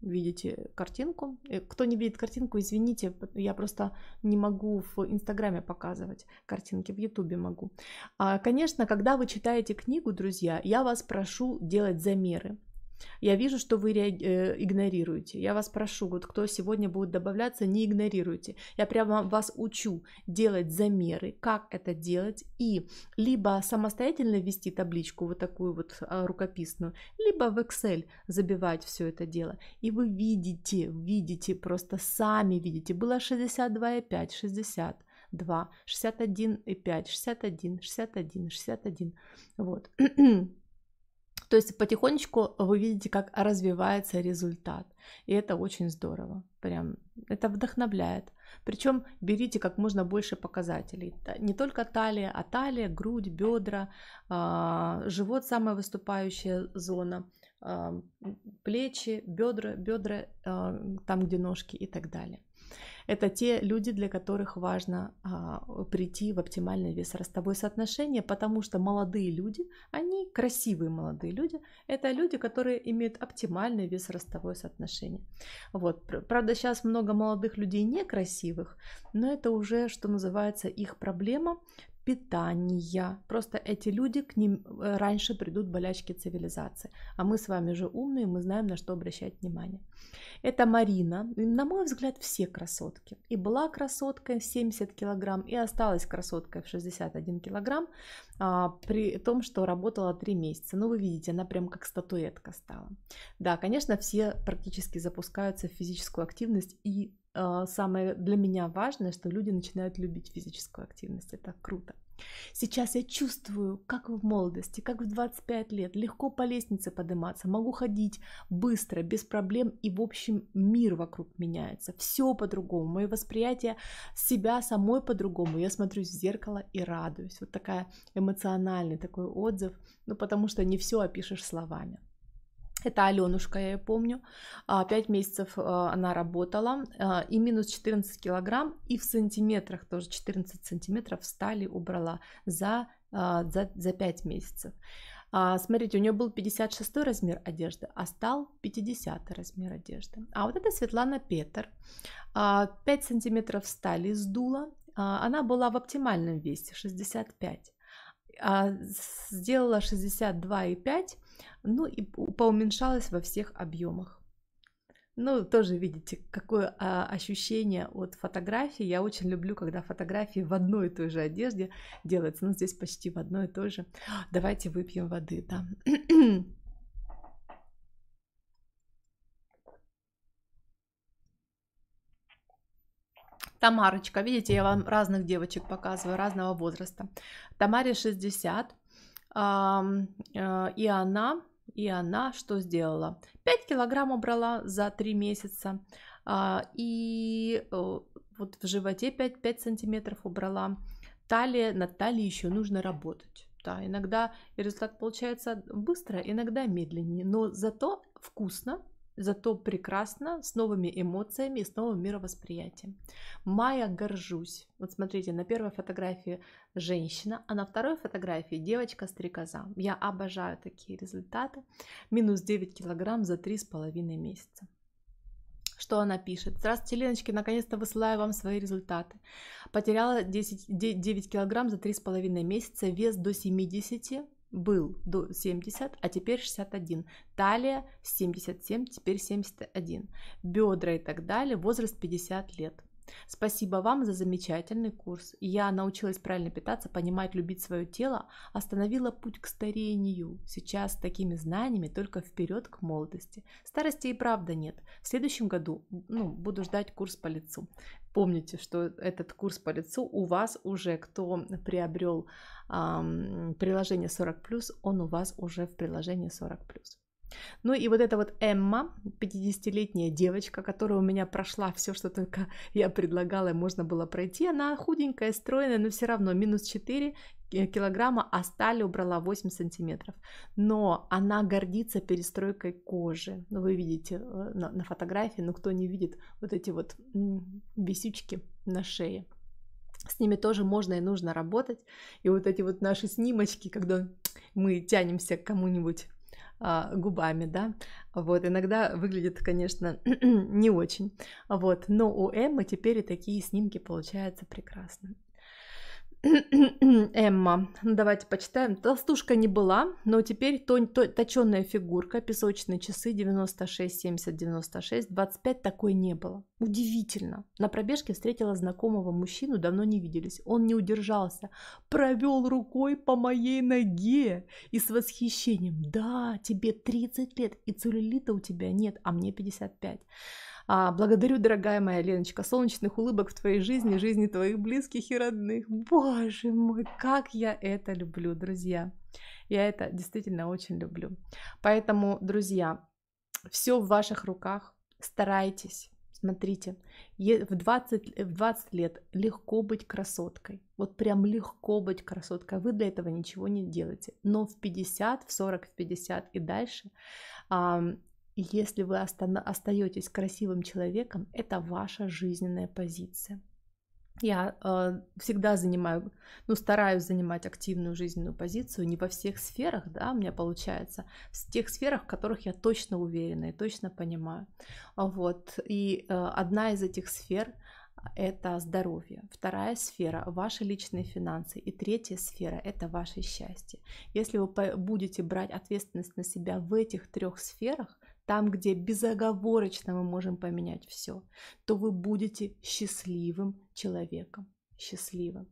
видите картинку. Э, кто не видит картинку, извините, я просто не могу в Инстаграме показывать картинки, в Ютубе могу. А, конечно, когда вы читаете книгу, друзья, я вас прошу делать замеры. Я вижу, что вы э, игнорируете. Я вас прошу, вот кто сегодня будет добавляться, не игнорируйте. Я прямо вас учу делать замеры, как это делать, и либо самостоятельно вести табличку вот такую вот а, рукописную, либо в Excel забивать все это дело. И вы видите, видите, просто сами видите. Было 62,5, 60. 2, 61,5, 61, 61, 61. Вот. То есть потихонечку вы видите, как развивается результат. И это очень здорово. Прям это вдохновляет. Причем берите как можно больше показателей. Не только талия, а талия, грудь, бедра, а, живот самая выступающая зона – а, плечи, бедра, бедра, а, там, где ножки и так далее. Это те люди, для которых важно а, прийти в оптимальное весоростовое соотношение, потому что молодые люди, они красивые молодые люди, это люди, которые имеют оптимальное весоростовое соотношение. Вот. Правда, сейчас много молодых людей некрасивых, но это уже, что называется, их проблема, питания. Просто эти люди, к ним э, раньше придут болячки цивилизации. А мы с вами же умные, мы знаем, на что обращать внимание. Это Марина. На мой взгляд, все красотки. И была красоткой в 70 килограмм, и осталась красоткой в 61 килограмм, а, при том, что работала 3 месяца. Ну, вы видите, она прям как статуэтка стала. Да, конечно, все практически запускаются в физическую активность и э, самое для меня важное, что люди начинают любить физическую активность. Это круто. Сейчас я чувствую, как в молодости, как в 25 лет, легко по лестнице подниматься, могу ходить быстро, без проблем, и в общем мир вокруг меняется, все по-другому, мое восприятие себя самой по-другому, я смотрюсь в зеркало и радуюсь. Вот такая эмоциональный такой отзыв, ну потому что не все опишешь словами. Это Аленушка, я ее помню. А, пять месяцев э, она работала. Э, и минус 14 килограмм. И в сантиметрах тоже 14 сантиметров стали убрала за, э, за, за 5 месяцев. А, смотрите, у нее был 56 размер одежды, а стал 50 размер одежды. А вот это Светлана Петер. 5 а, сантиметров стали сдула. Она была в оптимальном весе 65. Сделала 62,5 ну и поуменьшалась во всех объемах. Ну, тоже видите, какое а, ощущение от фотографии. Я очень люблю, когда фотографии в одной и той же одежде делаются. Ну, здесь почти в одной и той же. А, давайте выпьем воды, да. Тамарочка, видите, я вам разных девочек показываю, разного возраста. Тамаре 60, Э, и она, и она что сделала? 5 килограмм убрала за 3 месяца. А, и э, вот в животе 5, 5 сантиметров убрала. Талия, на талии еще нужно работать. Да, иногда результат получается быстро, иногда медленнее, но зато вкусно, зато прекрасно, с новыми эмоциями и с новым мировосприятием. Майя горжусь. Вот смотрите, на первой фотографии женщина, а на второй фотографии девочка-стрекоза. с Я обожаю такие результаты. Минус 9 килограмм за 3,5 месяца. Что она пишет? Здравствуйте, Леночки, наконец-то высылаю вам свои результаты. Потеряла 10, 9 килограмм за 3,5 месяца, вес до 70, был до 70, а теперь 61. Талия 77, теперь 71. Бедра и так далее, возраст 50 лет. Спасибо вам за замечательный курс. Я научилась правильно питаться, понимать, любить свое тело, остановила путь к старению. Сейчас с такими знаниями только вперед к молодости. Старости и правда нет. В следующем году ну, буду ждать курс по лицу. Помните, что этот курс по лицу у вас уже, кто приобрел эм, приложение 40+, он у вас уже в приложении 40+. Ну и вот эта вот Эмма, 50-летняя девочка, которая у меня прошла все, что только я предлагала и можно было пройти, она худенькая, стройная, но все равно минус 4 килограмма, а стали убрала 8 сантиметров. Но она гордится перестройкой кожи. Ну, вы видите э, на, на фотографии, но кто не видит вот эти вот бесючки на шее. С ними тоже можно и нужно работать. И вот эти вот наши снимочки, когда мы тянемся к кому-нибудь а, губами, да, вот, иногда выглядит, конечно, не очень, вот, но у Эммы теперь и такие снимки получаются прекрасно. Эмма. Давайте почитаем. Толстушка не была, но теперь тон, то, точеная фигурка, песочные часы 96, 70, 96, 25 такой не было. Удивительно. На пробежке встретила знакомого мужчину, давно не виделись. Он не удержался, провел рукой по моей ноге и с восхищением. Да, тебе 30 лет, и целлюлита у тебя нет, а мне 55. А, благодарю, дорогая моя Леночка, солнечных улыбок в твоей жизни, жизни твоих близких и родных. Боже мой, как я это люблю, друзья. Я это действительно очень люблю. Поэтому, друзья, все в ваших руках. Старайтесь. Смотрите, в 20, в 20 лет легко быть красоткой. Вот прям легко быть красоткой. Вы для этого ничего не делаете. Но в 50, в 40, в 50 и дальше и если вы остаетесь красивым человеком, это ваша жизненная позиция. Я э, всегда занимаю, ну, стараюсь занимать активную жизненную позицию не во всех сферах, да, у меня получается, в тех сферах, в которых я точно уверена и точно понимаю. Вот. И э, одна из этих сфер это здоровье, вторая сфера – ваши личные финансы, и третья сфера – это ваше счастье. Если вы будете брать ответственность на себя в этих трех сферах, там, где безоговорочно мы можем поменять все, то вы будете счастливым человеком, счастливым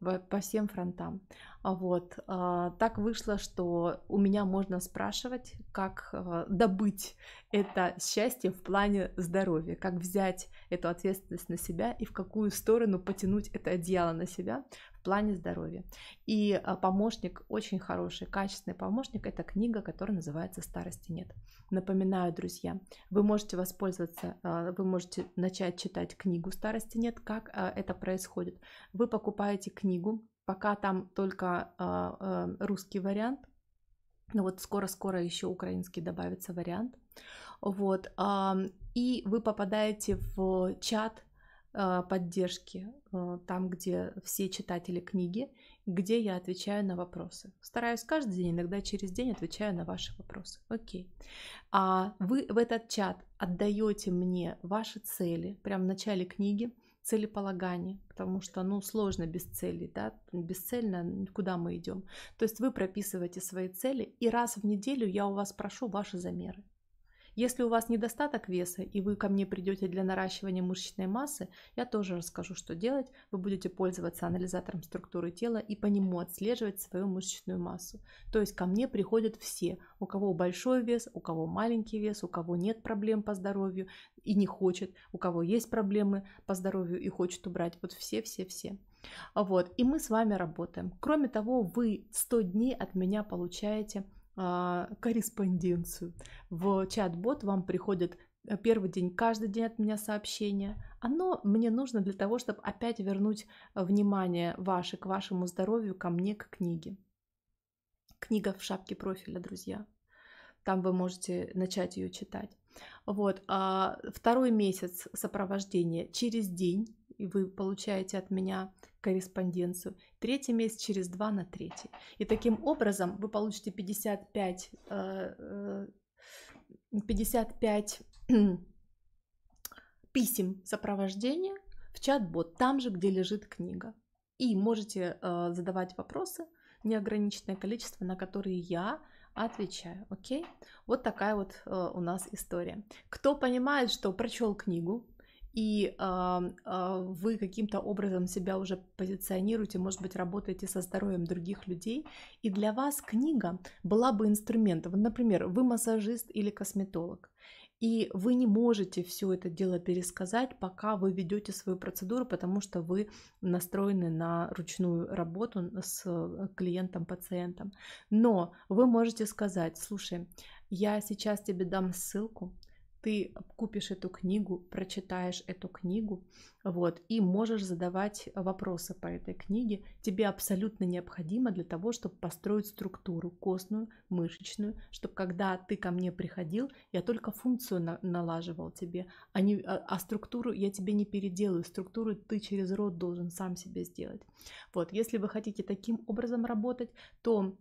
по всем фронтам. А вот. А, так вышло, что у меня можно спрашивать, как а, добыть это счастье в плане здоровья, как взять эту ответственность на себя и в какую сторону потянуть это одеяло на себя, в плане здоровья. И а, помощник, очень хороший, качественный помощник, это книга, которая называется «Старости нет». Напоминаю, друзья, вы можете воспользоваться, а, вы можете начать читать книгу «Старости нет», как а, это происходит. Вы покупаете книгу, пока там только русский вариант, ну вот скоро-скоро еще украинский добавится вариант. Вот. И вы попадаете в чат а, поддержки, а, там, где все читатели книги, где я отвечаю на вопросы. Стараюсь каждый день, иногда через день отвечаю на ваши вопросы. Окей. А вы в этот чат отдаете мне ваши цели, прямо в начале книги, целеполагание, потому что, ну, сложно без целей, да, бесцельно куда мы идем. То есть вы прописываете свои цели, и раз в неделю я у вас прошу ваши замеры. Если у вас недостаток веса и вы ко мне придете для наращивания мышечной массы, я тоже расскажу, что делать. Вы будете пользоваться анализатором структуры тела и по нему отслеживать свою мышечную массу. То есть ко мне приходят все, у кого большой вес, у кого маленький вес, у кого нет проблем по здоровью и не хочет, у кого есть проблемы по здоровью и хочет убрать. Вот все-все-все. Вот, и мы с вами работаем. Кроме того, вы 100 дней от меня получаете а, корреспонденцию. В чат-бот вам приходит э, первый день, каждый день от меня сообщение. Оно мне нужно для того, чтобы опять вернуть э, внимание ваше к вашему здоровью, ко мне, к книге. Книга в шапке профиля, друзья. Там вы можете начать ее читать. Вот. А, второй месяц сопровождения через день и вы получаете от меня корреспонденцию. Третий месяц через два на третий. И таким образом вы получите 55, 55 э, э, писем сопровождения в чат-бот, там же, где лежит книга. И можете э, задавать вопросы, неограниченное количество, на которые я отвечаю, окей? Вот такая вот э, у нас история. Кто понимает, что прочел книгу, и э, э, вы каким-то образом себя уже позиционируете, может быть, работаете со здоровьем других людей, и для вас книга была бы инструментом. Например, вы массажист или косметолог, и вы не можете все это дело пересказать, пока вы ведете свою процедуру, потому что вы настроены на ручную работу с э, клиентом-пациентом. Но вы можете сказать, слушай, я сейчас тебе дам ссылку ты купишь эту книгу, прочитаешь эту книгу, вот, и можешь задавать вопросы по этой книге. Тебе абсолютно необходимо для того, чтобы построить структуру костную, мышечную, чтобы когда ты ко мне приходил, я только функцию на налаживал тебе, а, не, а, а структуру я тебе не переделаю, структуру ты через рот должен сам себе сделать. Вот, если вы хотите таким образом работать, то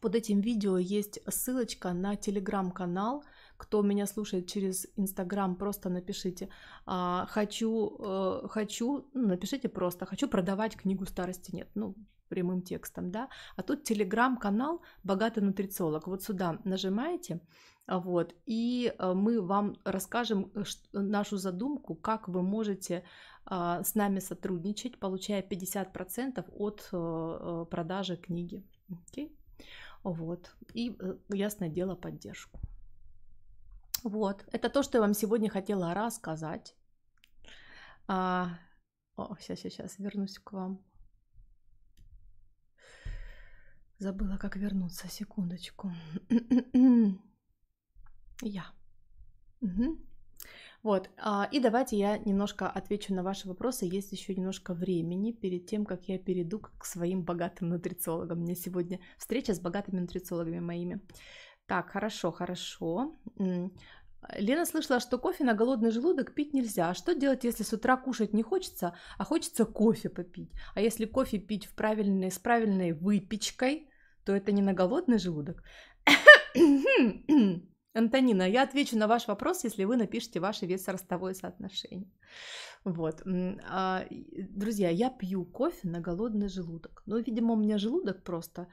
под этим видео есть ссылочка на телеграм-канал, кто меня слушает через Инстаграм, просто напишите. А, хочу, э, хочу, ну, напишите просто, хочу продавать книгу «Старости нет». Ну, прямым текстом, да. А тут телеграм-канал «Богатый нутрициолог». Вот сюда нажимаете, а, вот, и э, мы вам расскажем э, нашу задумку, как вы можете а, с нами сотрудничать, получая 50% от продажи книги. Okay? Вот. И, ясное дело, поддержку. Вот, это то, что я вам сегодня хотела рассказать. А... О, сейчас, сейчас, сейчас, вернусь к вам. Забыла, как вернуться, секундочку. Я. Угу. Вот, а, и давайте я немножко отвечу на ваши вопросы. Есть еще немножко времени перед тем, как я перейду к своим богатым нутрициологам. У меня сегодня встреча с богатыми нутрициологами моими. Так, хорошо, хорошо. Лена слышала, что кофе на голодный желудок пить нельзя. А Что делать, если с утра кушать не хочется, а хочется кофе попить? А если кофе пить в правильной, с правильной выпечкой, то это не на голодный желудок? Антонина, я отвечу на ваш вопрос, если вы напишите ваше весоростовое соотношение. Вот. А, друзья, я пью кофе на голодный желудок. Ну, видимо, у меня желудок просто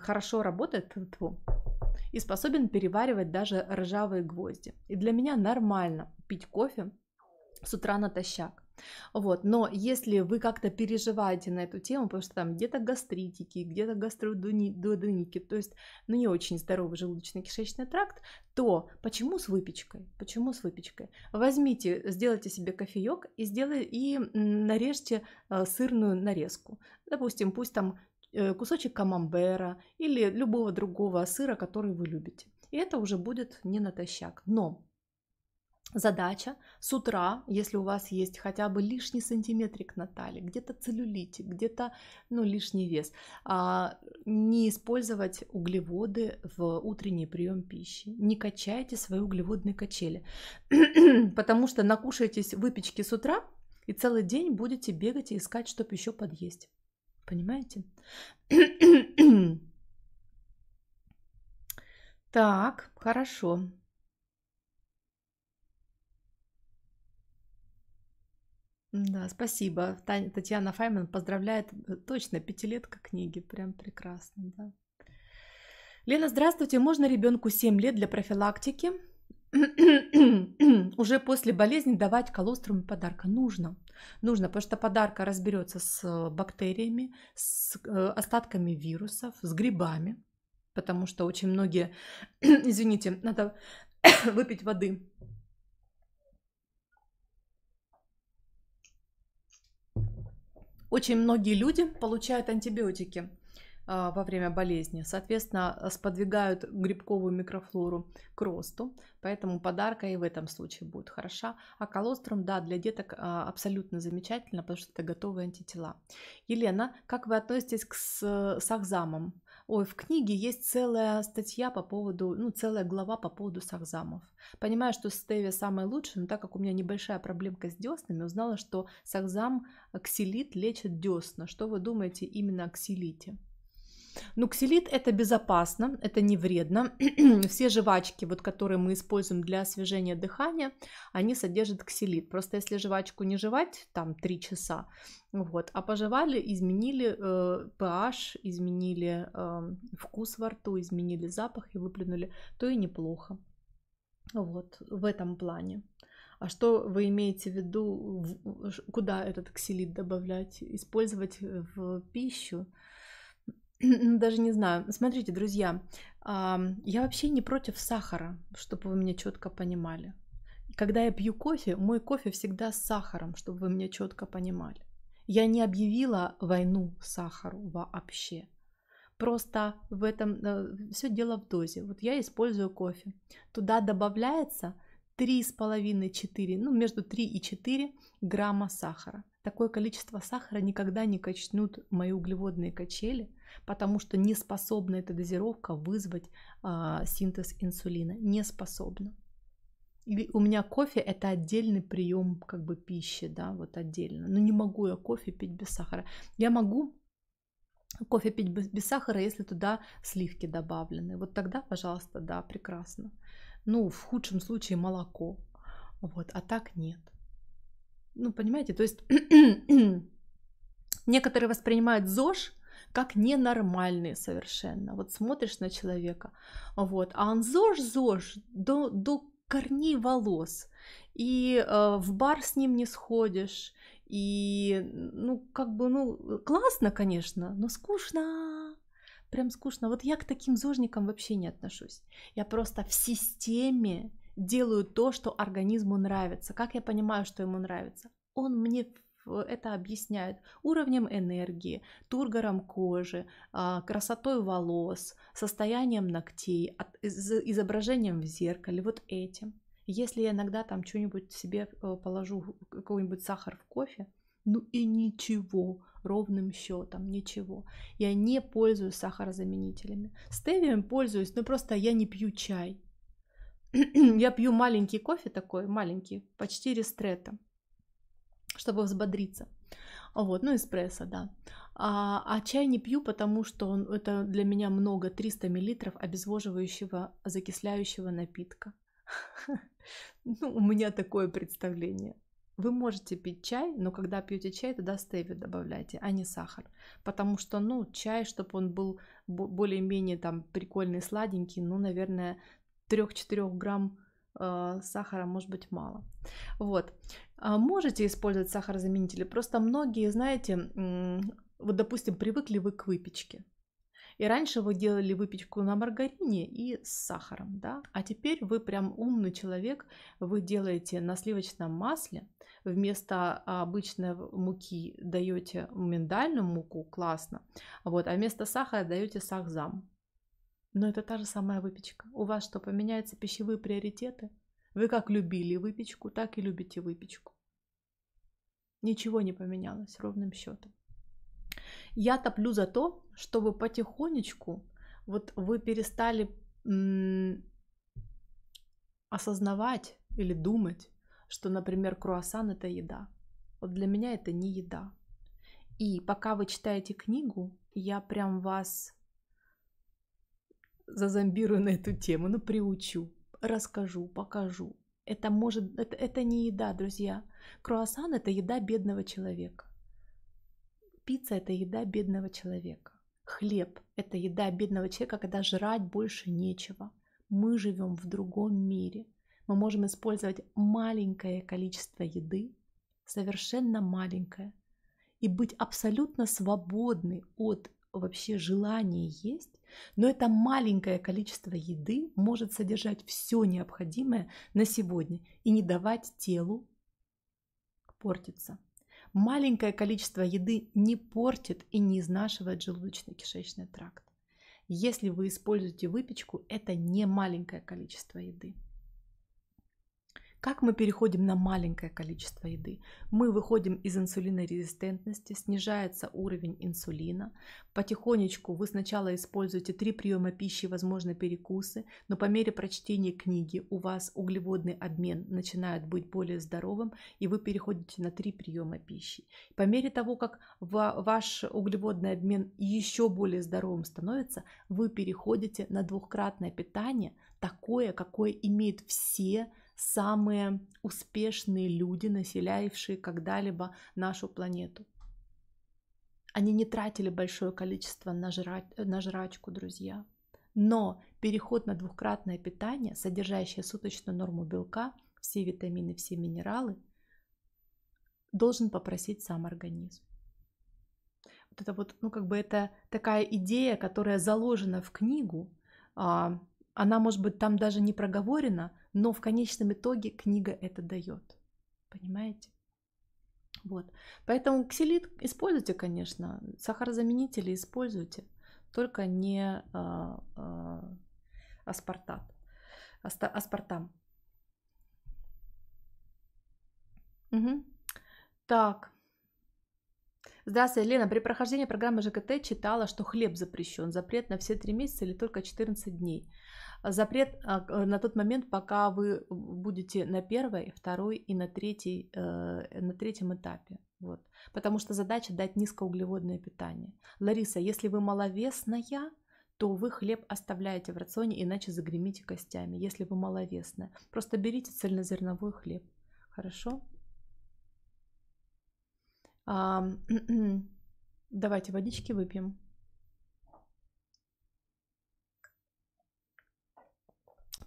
хорошо работает тьфу, и способен переваривать даже ржавые гвозди. И для меня нормально пить кофе с утра натощак. Вот. Но если вы как-то переживаете на эту тему, потому что там где-то гастритики, где-то гастродуоденики, то есть ну, не очень здоровый желудочно-кишечный тракт, то почему с выпечкой? Почему с выпечкой? Возьмите, сделайте себе кофеек и, сделай, и нарежьте э, сырную нарезку. Допустим, пусть там Э, кусочек камамбера или любого другого сыра, который вы любите. И это уже будет не натощак. Но задача с утра, если у вас есть хотя бы лишний сантиметрик на талии, где-то целлюлитик, где-то ну, лишний вес, а, не использовать углеводы в утренний прием пищи, не качайте свои углеводные качели, потому что накушаетесь выпечки с утра, и целый день будете бегать и искать, чтобы еще подъесть понимаете? Так, хорошо. Да, спасибо. Татьяна Файман поздравляет. Э, точно, пятилетка книги. Прям прекрасно, да. Лена, здравствуйте. Можно ребенку 7 лет для профилактики? Уже после болезни давать колострум подарка нужно. Нужно, потому что подарка разберется с бактериями, с э, остатками вирусов, с грибами, потому что очень многие, извините, надо выпить воды. Очень многие люди получают антибиотики а, во время болезни. Соответственно, сподвигают грибковую микрофлору к росту, поэтому подарка и в этом случае будет хороша. А колострум, да, для деток а, абсолютно замечательно, потому что это готовые антитела. Елена, как вы относитесь к сахзамам? Ой, в книге есть целая статья по поводу, ну, целая глава по поводу сахзамов. Понимаю, что стевия самая лучшая, но так как у меня небольшая проблемка с деснами, узнала, что сахзам ксилит лечит десна. Что вы думаете именно о ксилите? Нуксилит это безопасно, это не вредно. Все жвачки, вот, которые мы используем для освежения дыхания, они содержат ксилит. Просто если жвачку не жевать, там 3 часа, вот, а пожевали, изменили э, pH, изменили э, вкус во рту, изменили запах и выплюнули, то и неплохо. Вот, в этом плане. А что вы имеете в виду, куда этот ксилит добавлять? Использовать э, в пищу? Ну, даже не знаю. Смотрите, друзья, я вообще не против сахара, чтобы вы меня четко понимали. Когда я пью кофе, мой кофе всегда с сахаром, чтобы вы меня четко понимали. Я не объявила войну сахару вообще. Просто в этом э, все дело в дозе. Вот я использую кофе. Туда добавляется 3,5-4, ну между 3 и 4 грамма сахара. Такое количество сахара никогда не качнут мои углеводные качели – потому что не способна эта дозировка вызвать а, синтез инсулина. Не способна. И у меня кофе это отдельный прием как бы пищи, да, вот отдельно. Но ну, не могу я кофе пить без сахара. Я могу кофе пить без, без сахара, если туда сливки добавлены. Вот тогда, пожалуйста, да, прекрасно. Ну, в худшем случае молоко. Вот, а так нет. Ну, понимаете, то есть некоторые воспринимают ЗОЖ как ненормальные совершенно. Вот смотришь на человека, вот, а он зож-зож до, до корней волос, и э, в бар с ним не сходишь, и, ну, как бы, ну, классно, конечно, но скучно, прям скучно. Вот я к таким зожникам вообще не отношусь. Я просто в системе делаю то, что организму нравится. Как я понимаю, что ему нравится? Он мне это объясняют уровнем энергии, тургором кожи, а, красотой волос, состоянием ногтей, изображением в зеркале, вот этим. Если я иногда там что-нибудь себе э, положу, какой-нибудь сахар в кофе, ну и ничего, ровным счетом, ничего. Я не пользуюсь сахарозаменителями. Стевием пользуюсь, но просто я не пью чай. я пью маленький кофе такой, маленький, почти ристретом чтобы взбодриться. Вот, ну эспрессо, да. А, а чай не пью, потому что он, это для меня много, 300 миллилитров обезвоживающего, закисляющего напитка. Ну, у меня такое представление. Вы можете пить чай, но когда пьете чай, тогда стевию добавляйте, а не сахар. Потому что, ну, чай, чтобы он был более-менее там прикольный, сладенький, ну, наверное, 3-4 грамм а, сахара может быть мало. Вот. А, можете использовать сахарозаменители, просто многие, знаете, вот, допустим, привыкли вы к выпечке. И раньше вы делали выпечку на маргарине и с сахаром, да? А теперь вы прям умный человек, вы делаете на сливочном масле, вместо а, обычной муки даете миндальную муку, классно, вот, а вместо сахара даете сахзам. Но это та же самая выпечка. У вас что, поменяются пищевые приоритеты? Вы как любили выпечку, так и любите выпечку. Ничего не поменялось ровным счетом. Я топлю за то, чтобы потихонечку вот вы перестали м- осознавать или думать, что, например, круассан это еда. Вот для меня это не еда. И пока вы читаете книгу, я прям вас зазомбирую на эту тему, ну, приучу расскажу, покажу. Это может, это, это не еда, друзья. Круассан это еда бедного человека. Пицца это еда бедного человека. Хлеб это еда бедного человека, когда жрать больше нечего. Мы живем в другом мире. Мы можем использовать маленькое количество еды, совершенно маленькое, и быть абсолютно свободны от вообще желание есть, но это маленькое количество еды может содержать все необходимое на сегодня и не давать телу портиться. Маленькое количество еды не портит и не изнашивает желудочно-кишечный тракт. Если вы используете выпечку, это не маленькое количество еды. Как мы переходим на маленькое количество еды? Мы выходим из инсулинорезистентности, снижается уровень инсулина. Потихонечку вы сначала используете три приема пищи, возможно, перекусы, но по мере прочтения книги у вас углеводный обмен начинает быть более здоровым, и вы переходите на три приема пищи. По мере того, как ваш углеводный обмен еще более здоровым становится, вы переходите на двухкратное питание, такое, какое имеют все самые успешные люди, населявшие когда-либо нашу планету. Они не тратили большое количество на, жрач... на жрачку, друзья. Но переход на двухкратное питание, содержащее суточную норму белка, все витамины, все минералы, должен попросить сам организм. Вот это вот, ну как бы это такая идея, которая заложена в книгу, а, она, может быть, там даже не проговорена, но в конечном итоге книга это дает. Понимаете? Вот. Поэтому ксилит используйте, конечно, сахарозаменители используйте, только не а, а, аспартат, аста, аспартам. Угу. Так. Здравствуйте, Лена. При прохождении программы ЖКТ читала, что хлеб запрещен. Запрет на все три месяца или только 14 дней. А, запрет а, э, на тот момент, пока вы э, будете на первой, второй и на, третьей, э, на третьем этапе. Вот. Потому что задача дать низкоуглеводное питание. Лариса, если вы маловесная, то вы хлеб оставляете в рационе, иначе загремите костями, если вы маловесная. Просто берите цельнозерновой хлеб. Хорошо? Давайте водички выпьем.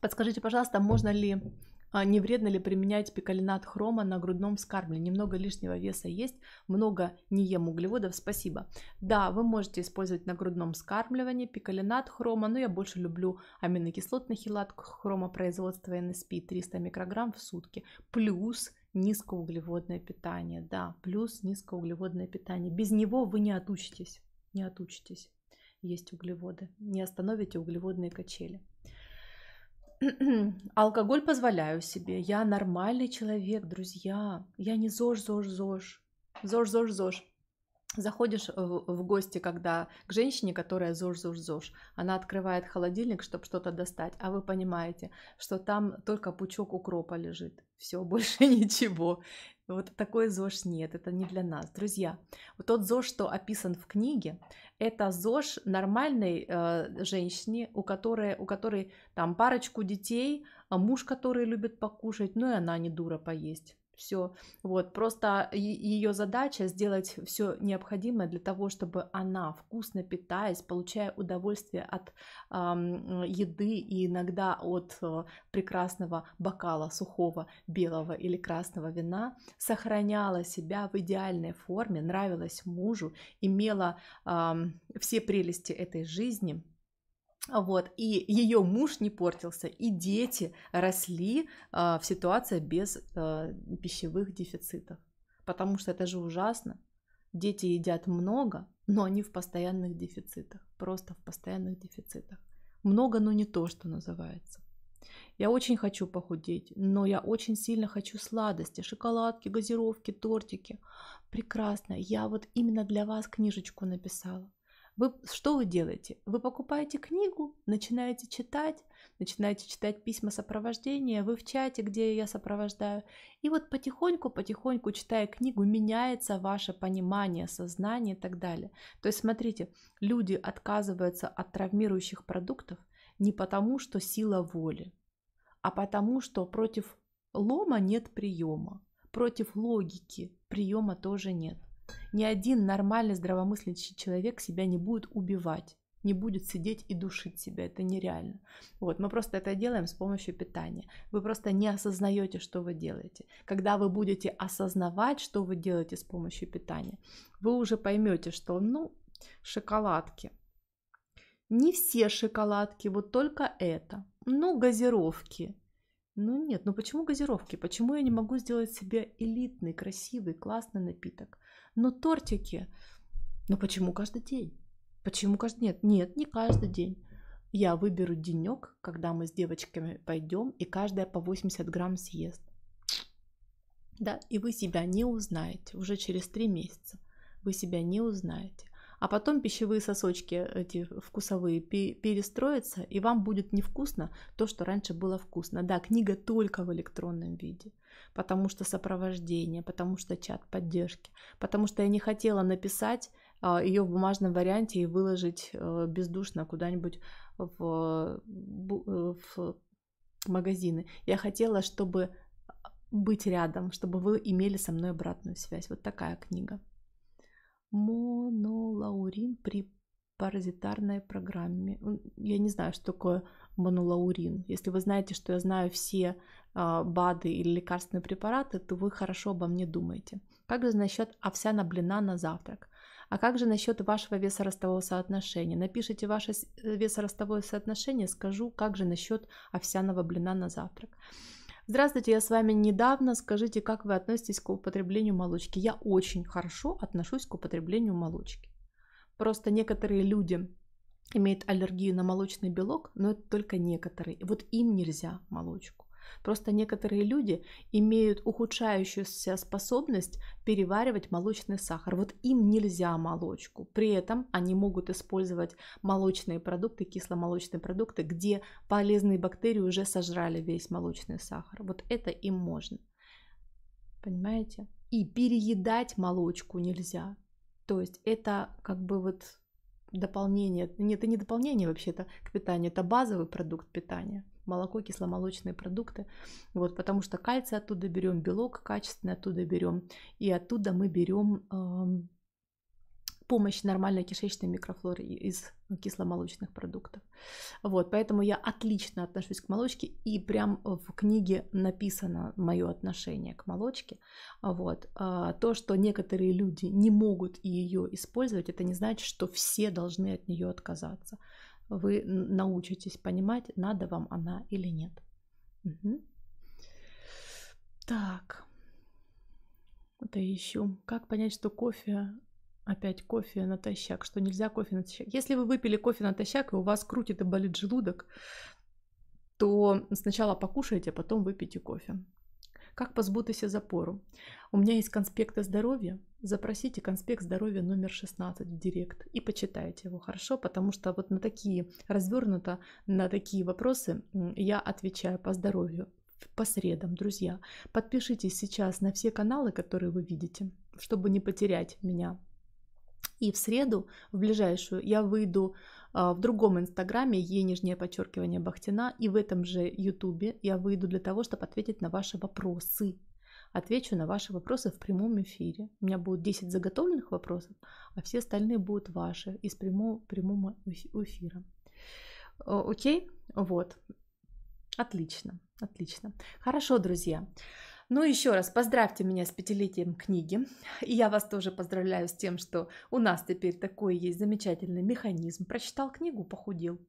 Подскажите, пожалуйста, можно ли, а, не вредно ли применять пикалинат хрома на грудном вскармле? Немного лишнего веса есть, много не ем углеводов, спасибо. Да, вы можете использовать на грудном скармливании пикалинат хрома, но я больше люблю аминокислотный хилат хрома производства NSP 300 микрограмм в сутки, плюс низкоуглеводное питание, да, плюс низкоуглеводное питание. Без него вы не отучитесь, не отучитесь есть углеводы, не остановите углеводные качели. Алкоголь позволяю себе, я нормальный человек, друзья, я не ЗОЖ, ЗОЖ, ЗОЖ, ЗОЖ, ЗОЖ, ЗОЖ. Заходишь э, в гости, когда к женщине, которая зож-зож-зож, она открывает холодильник, чтобы что-то достать, а вы понимаете, что там только пучок укропа лежит, все, больше ничего. Вот такой ЗОЖ нет, это не для нас. Друзья, вот тот ЗОЖ, что описан в книге, это ЗОЖ нормальной э, женщине, у которой, у которой там парочку детей, а муж, который любит покушать, ну и она не дура поесть все. Вот, просто ее задача сделать все необходимое для того, чтобы она, вкусно питаясь, получая удовольствие от э, еды и иногда от э, прекрасного бокала сухого белого или красного вина, сохраняла себя в идеальной форме, нравилась мужу, имела э, все прелести этой жизни – вот, и ее муж не портился, и дети росли э, в ситуации без э, пищевых дефицитов. Потому что это же ужасно. Дети едят много, но они в постоянных дефицитах. Просто в постоянных дефицитах. Много, но не то, что называется. Я очень хочу похудеть, но я очень сильно хочу сладости, шоколадки, газировки, тортики. Прекрасно. Я вот именно для вас книжечку написала. Вы, что вы делаете? Вы покупаете книгу, начинаете читать, начинаете читать письма сопровождения, вы в чате, где я сопровождаю. И вот потихоньку, потихоньку, читая книгу, меняется ваше понимание, сознание и так далее. То есть смотрите, люди отказываются от травмирующих продуктов не потому, что сила воли, а потому, что против лома нет приема, против логики приема тоже нет. Ни один нормальный здравомыслящий человек себя не будет убивать, не будет сидеть и душить себя. Это нереально. Вот, мы просто это делаем с помощью питания. Вы просто не осознаете, что вы делаете. Когда вы будете осознавать, что вы делаете с помощью питания, вы уже поймете, что, ну, шоколадки. Не все шоколадки, вот только это. Ну, газировки, ну нет, ну почему газировки? Почему я не могу сделать себе элитный, красивый, классный напиток? Но тортики, ну почему каждый день? Почему каждый нет? Нет, не каждый день. Я выберу денек, когда мы с девочками пойдем, и каждая по 80 грамм съест. Да, и вы себя не узнаете уже через три месяца. Вы себя не узнаете а потом пищевые сосочки эти вкусовые перестроятся, и вам будет невкусно то, что раньше было вкусно. Да, книга только в электронном виде, потому что сопровождение, потому что чат поддержки, потому что я не хотела написать а, ее в бумажном варианте и выложить э, бездушно куда-нибудь в, э, в магазины. Я хотела, чтобы а, быть рядом, чтобы вы имели со мной обратную связь. Вот такая книга монолаурин при паразитарной программе. Я не знаю, что такое монолаурин. Если вы знаете, что я знаю все а, БАДы или лекарственные препараты, то вы хорошо обо мне думаете. Как же насчет овсяна блина на завтрак? А как же насчет вашего весоростового соотношения? Напишите ваше весоростовое соотношение, скажу, как же насчет овсяного блина на завтрак. Здравствуйте, я с вами недавно. Скажите, как вы относитесь к употреблению молочки? Я очень хорошо отношусь к употреблению молочки. Просто некоторые люди имеют аллергию на молочный белок, но это только некоторые. Вот им нельзя молочку. Просто некоторые люди имеют ухудшающуюся способность переваривать молочный сахар. Вот им нельзя молочку. При этом они могут использовать молочные продукты, кисломолочные продукты, где полезные бактерии уже сожрали весь молочный сахар. Вот это им можно. Понимаете? И переедать молочку нельзя. То есть это как бы вот дополнение, нет, это не дополнение вообще-то к питанию, это базовый продукт питания молоко, кисломолочные продукты. Вот, потому что кальций оттуда берем, белок качественный оттуда берем, и оттуда мы берем э, помощь нормальной кишечной микрофлоры из кисломолочных продуктов. Вот, поэтому я отлично отношусь к молочке, и прям э, в книге написано мое отношение к молочке. Вот, а, то, что некоторые люди не могут ее использовать, это не значит, что все должны от нее отказаться вы научитесь понимать, надо вам она или нет. Угу. Так, это ищу. Как понять, что кофе Опять кофе натощак, что нельзя кофе натощак. Если вы выпили кофе натощак, и у вас крутит и болит желудок, то сначала покушайте, а потом выпейте кофе. Как позбутися запору? У меня есть конспекты здоровья. Запросите конспект здоровья номер 16 в директ и почитайте его, хорошо? Потому что вот на такие, развернуто на такие вопросы я отвечаю по здоровью по средам, друзья. Подпишитесь сейчас на все каналы, которые вы видите, чтобы не потерять меня. И в среду, в ближайшую, я выйду а, в другом инстаграме е нижнее подчеркивание Бахтина и в этом же ютубе я выйду для того, чтобы ответить на ваши вопросы. Отвечу на ваши вопросы в прямом эфире. У меня будет 10 заготовленных вопросов, а все остальные будут ваши из прямого, прямого эфира. Окей? Вот. Отлично, отлично. Хорошо, друзья. Ну, еще раз поздравьте меня с пятилетием книги. И я вас тоже поздравляю с тем, что у нас теперь такой есть замечательный механизм. Прочитал книгу, похудел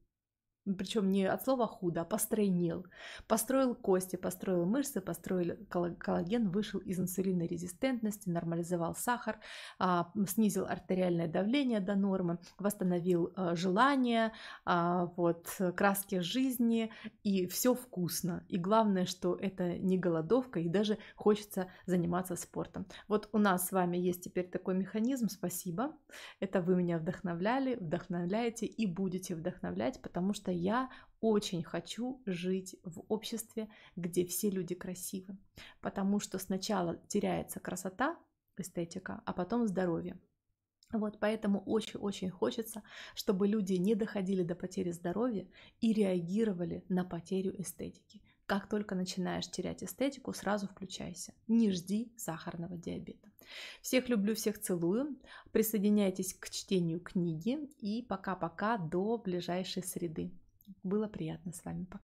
причем не от слова худо, а постройнел. Построил кости, построил мышцы, построил коллаген, вышел из инсулинной резистентности, нормализовал сахар, а, снизил артериальное давление до нормы, восстановил э, желание, а, вот, краски жизни, и все вкусно. И главное, что это не голодовка, и даже хочется заниматься спортом. Вот у нас с вами есть теперь такой механизм, спасибо. Это вы меня вдохновляли, вдохновляете и будете вдохновлять, потому что я очень хочу жить в обществе, где все люди красивы, потому что сначала теряется красота, эстетика, а потом здоровье. Вот поэтому очень-очень хочется, чтобы люди не доходили до потери здоровья и реагировали на потерю эстетики. Как только начинаешь терять эстетику, сразу включайся. Не жди сахарного диабета. Всех люблю, всех целую. Присоединяйтесь к чтению книги и пока-пока до ближайшей среды. Было приятно с вами. Пока.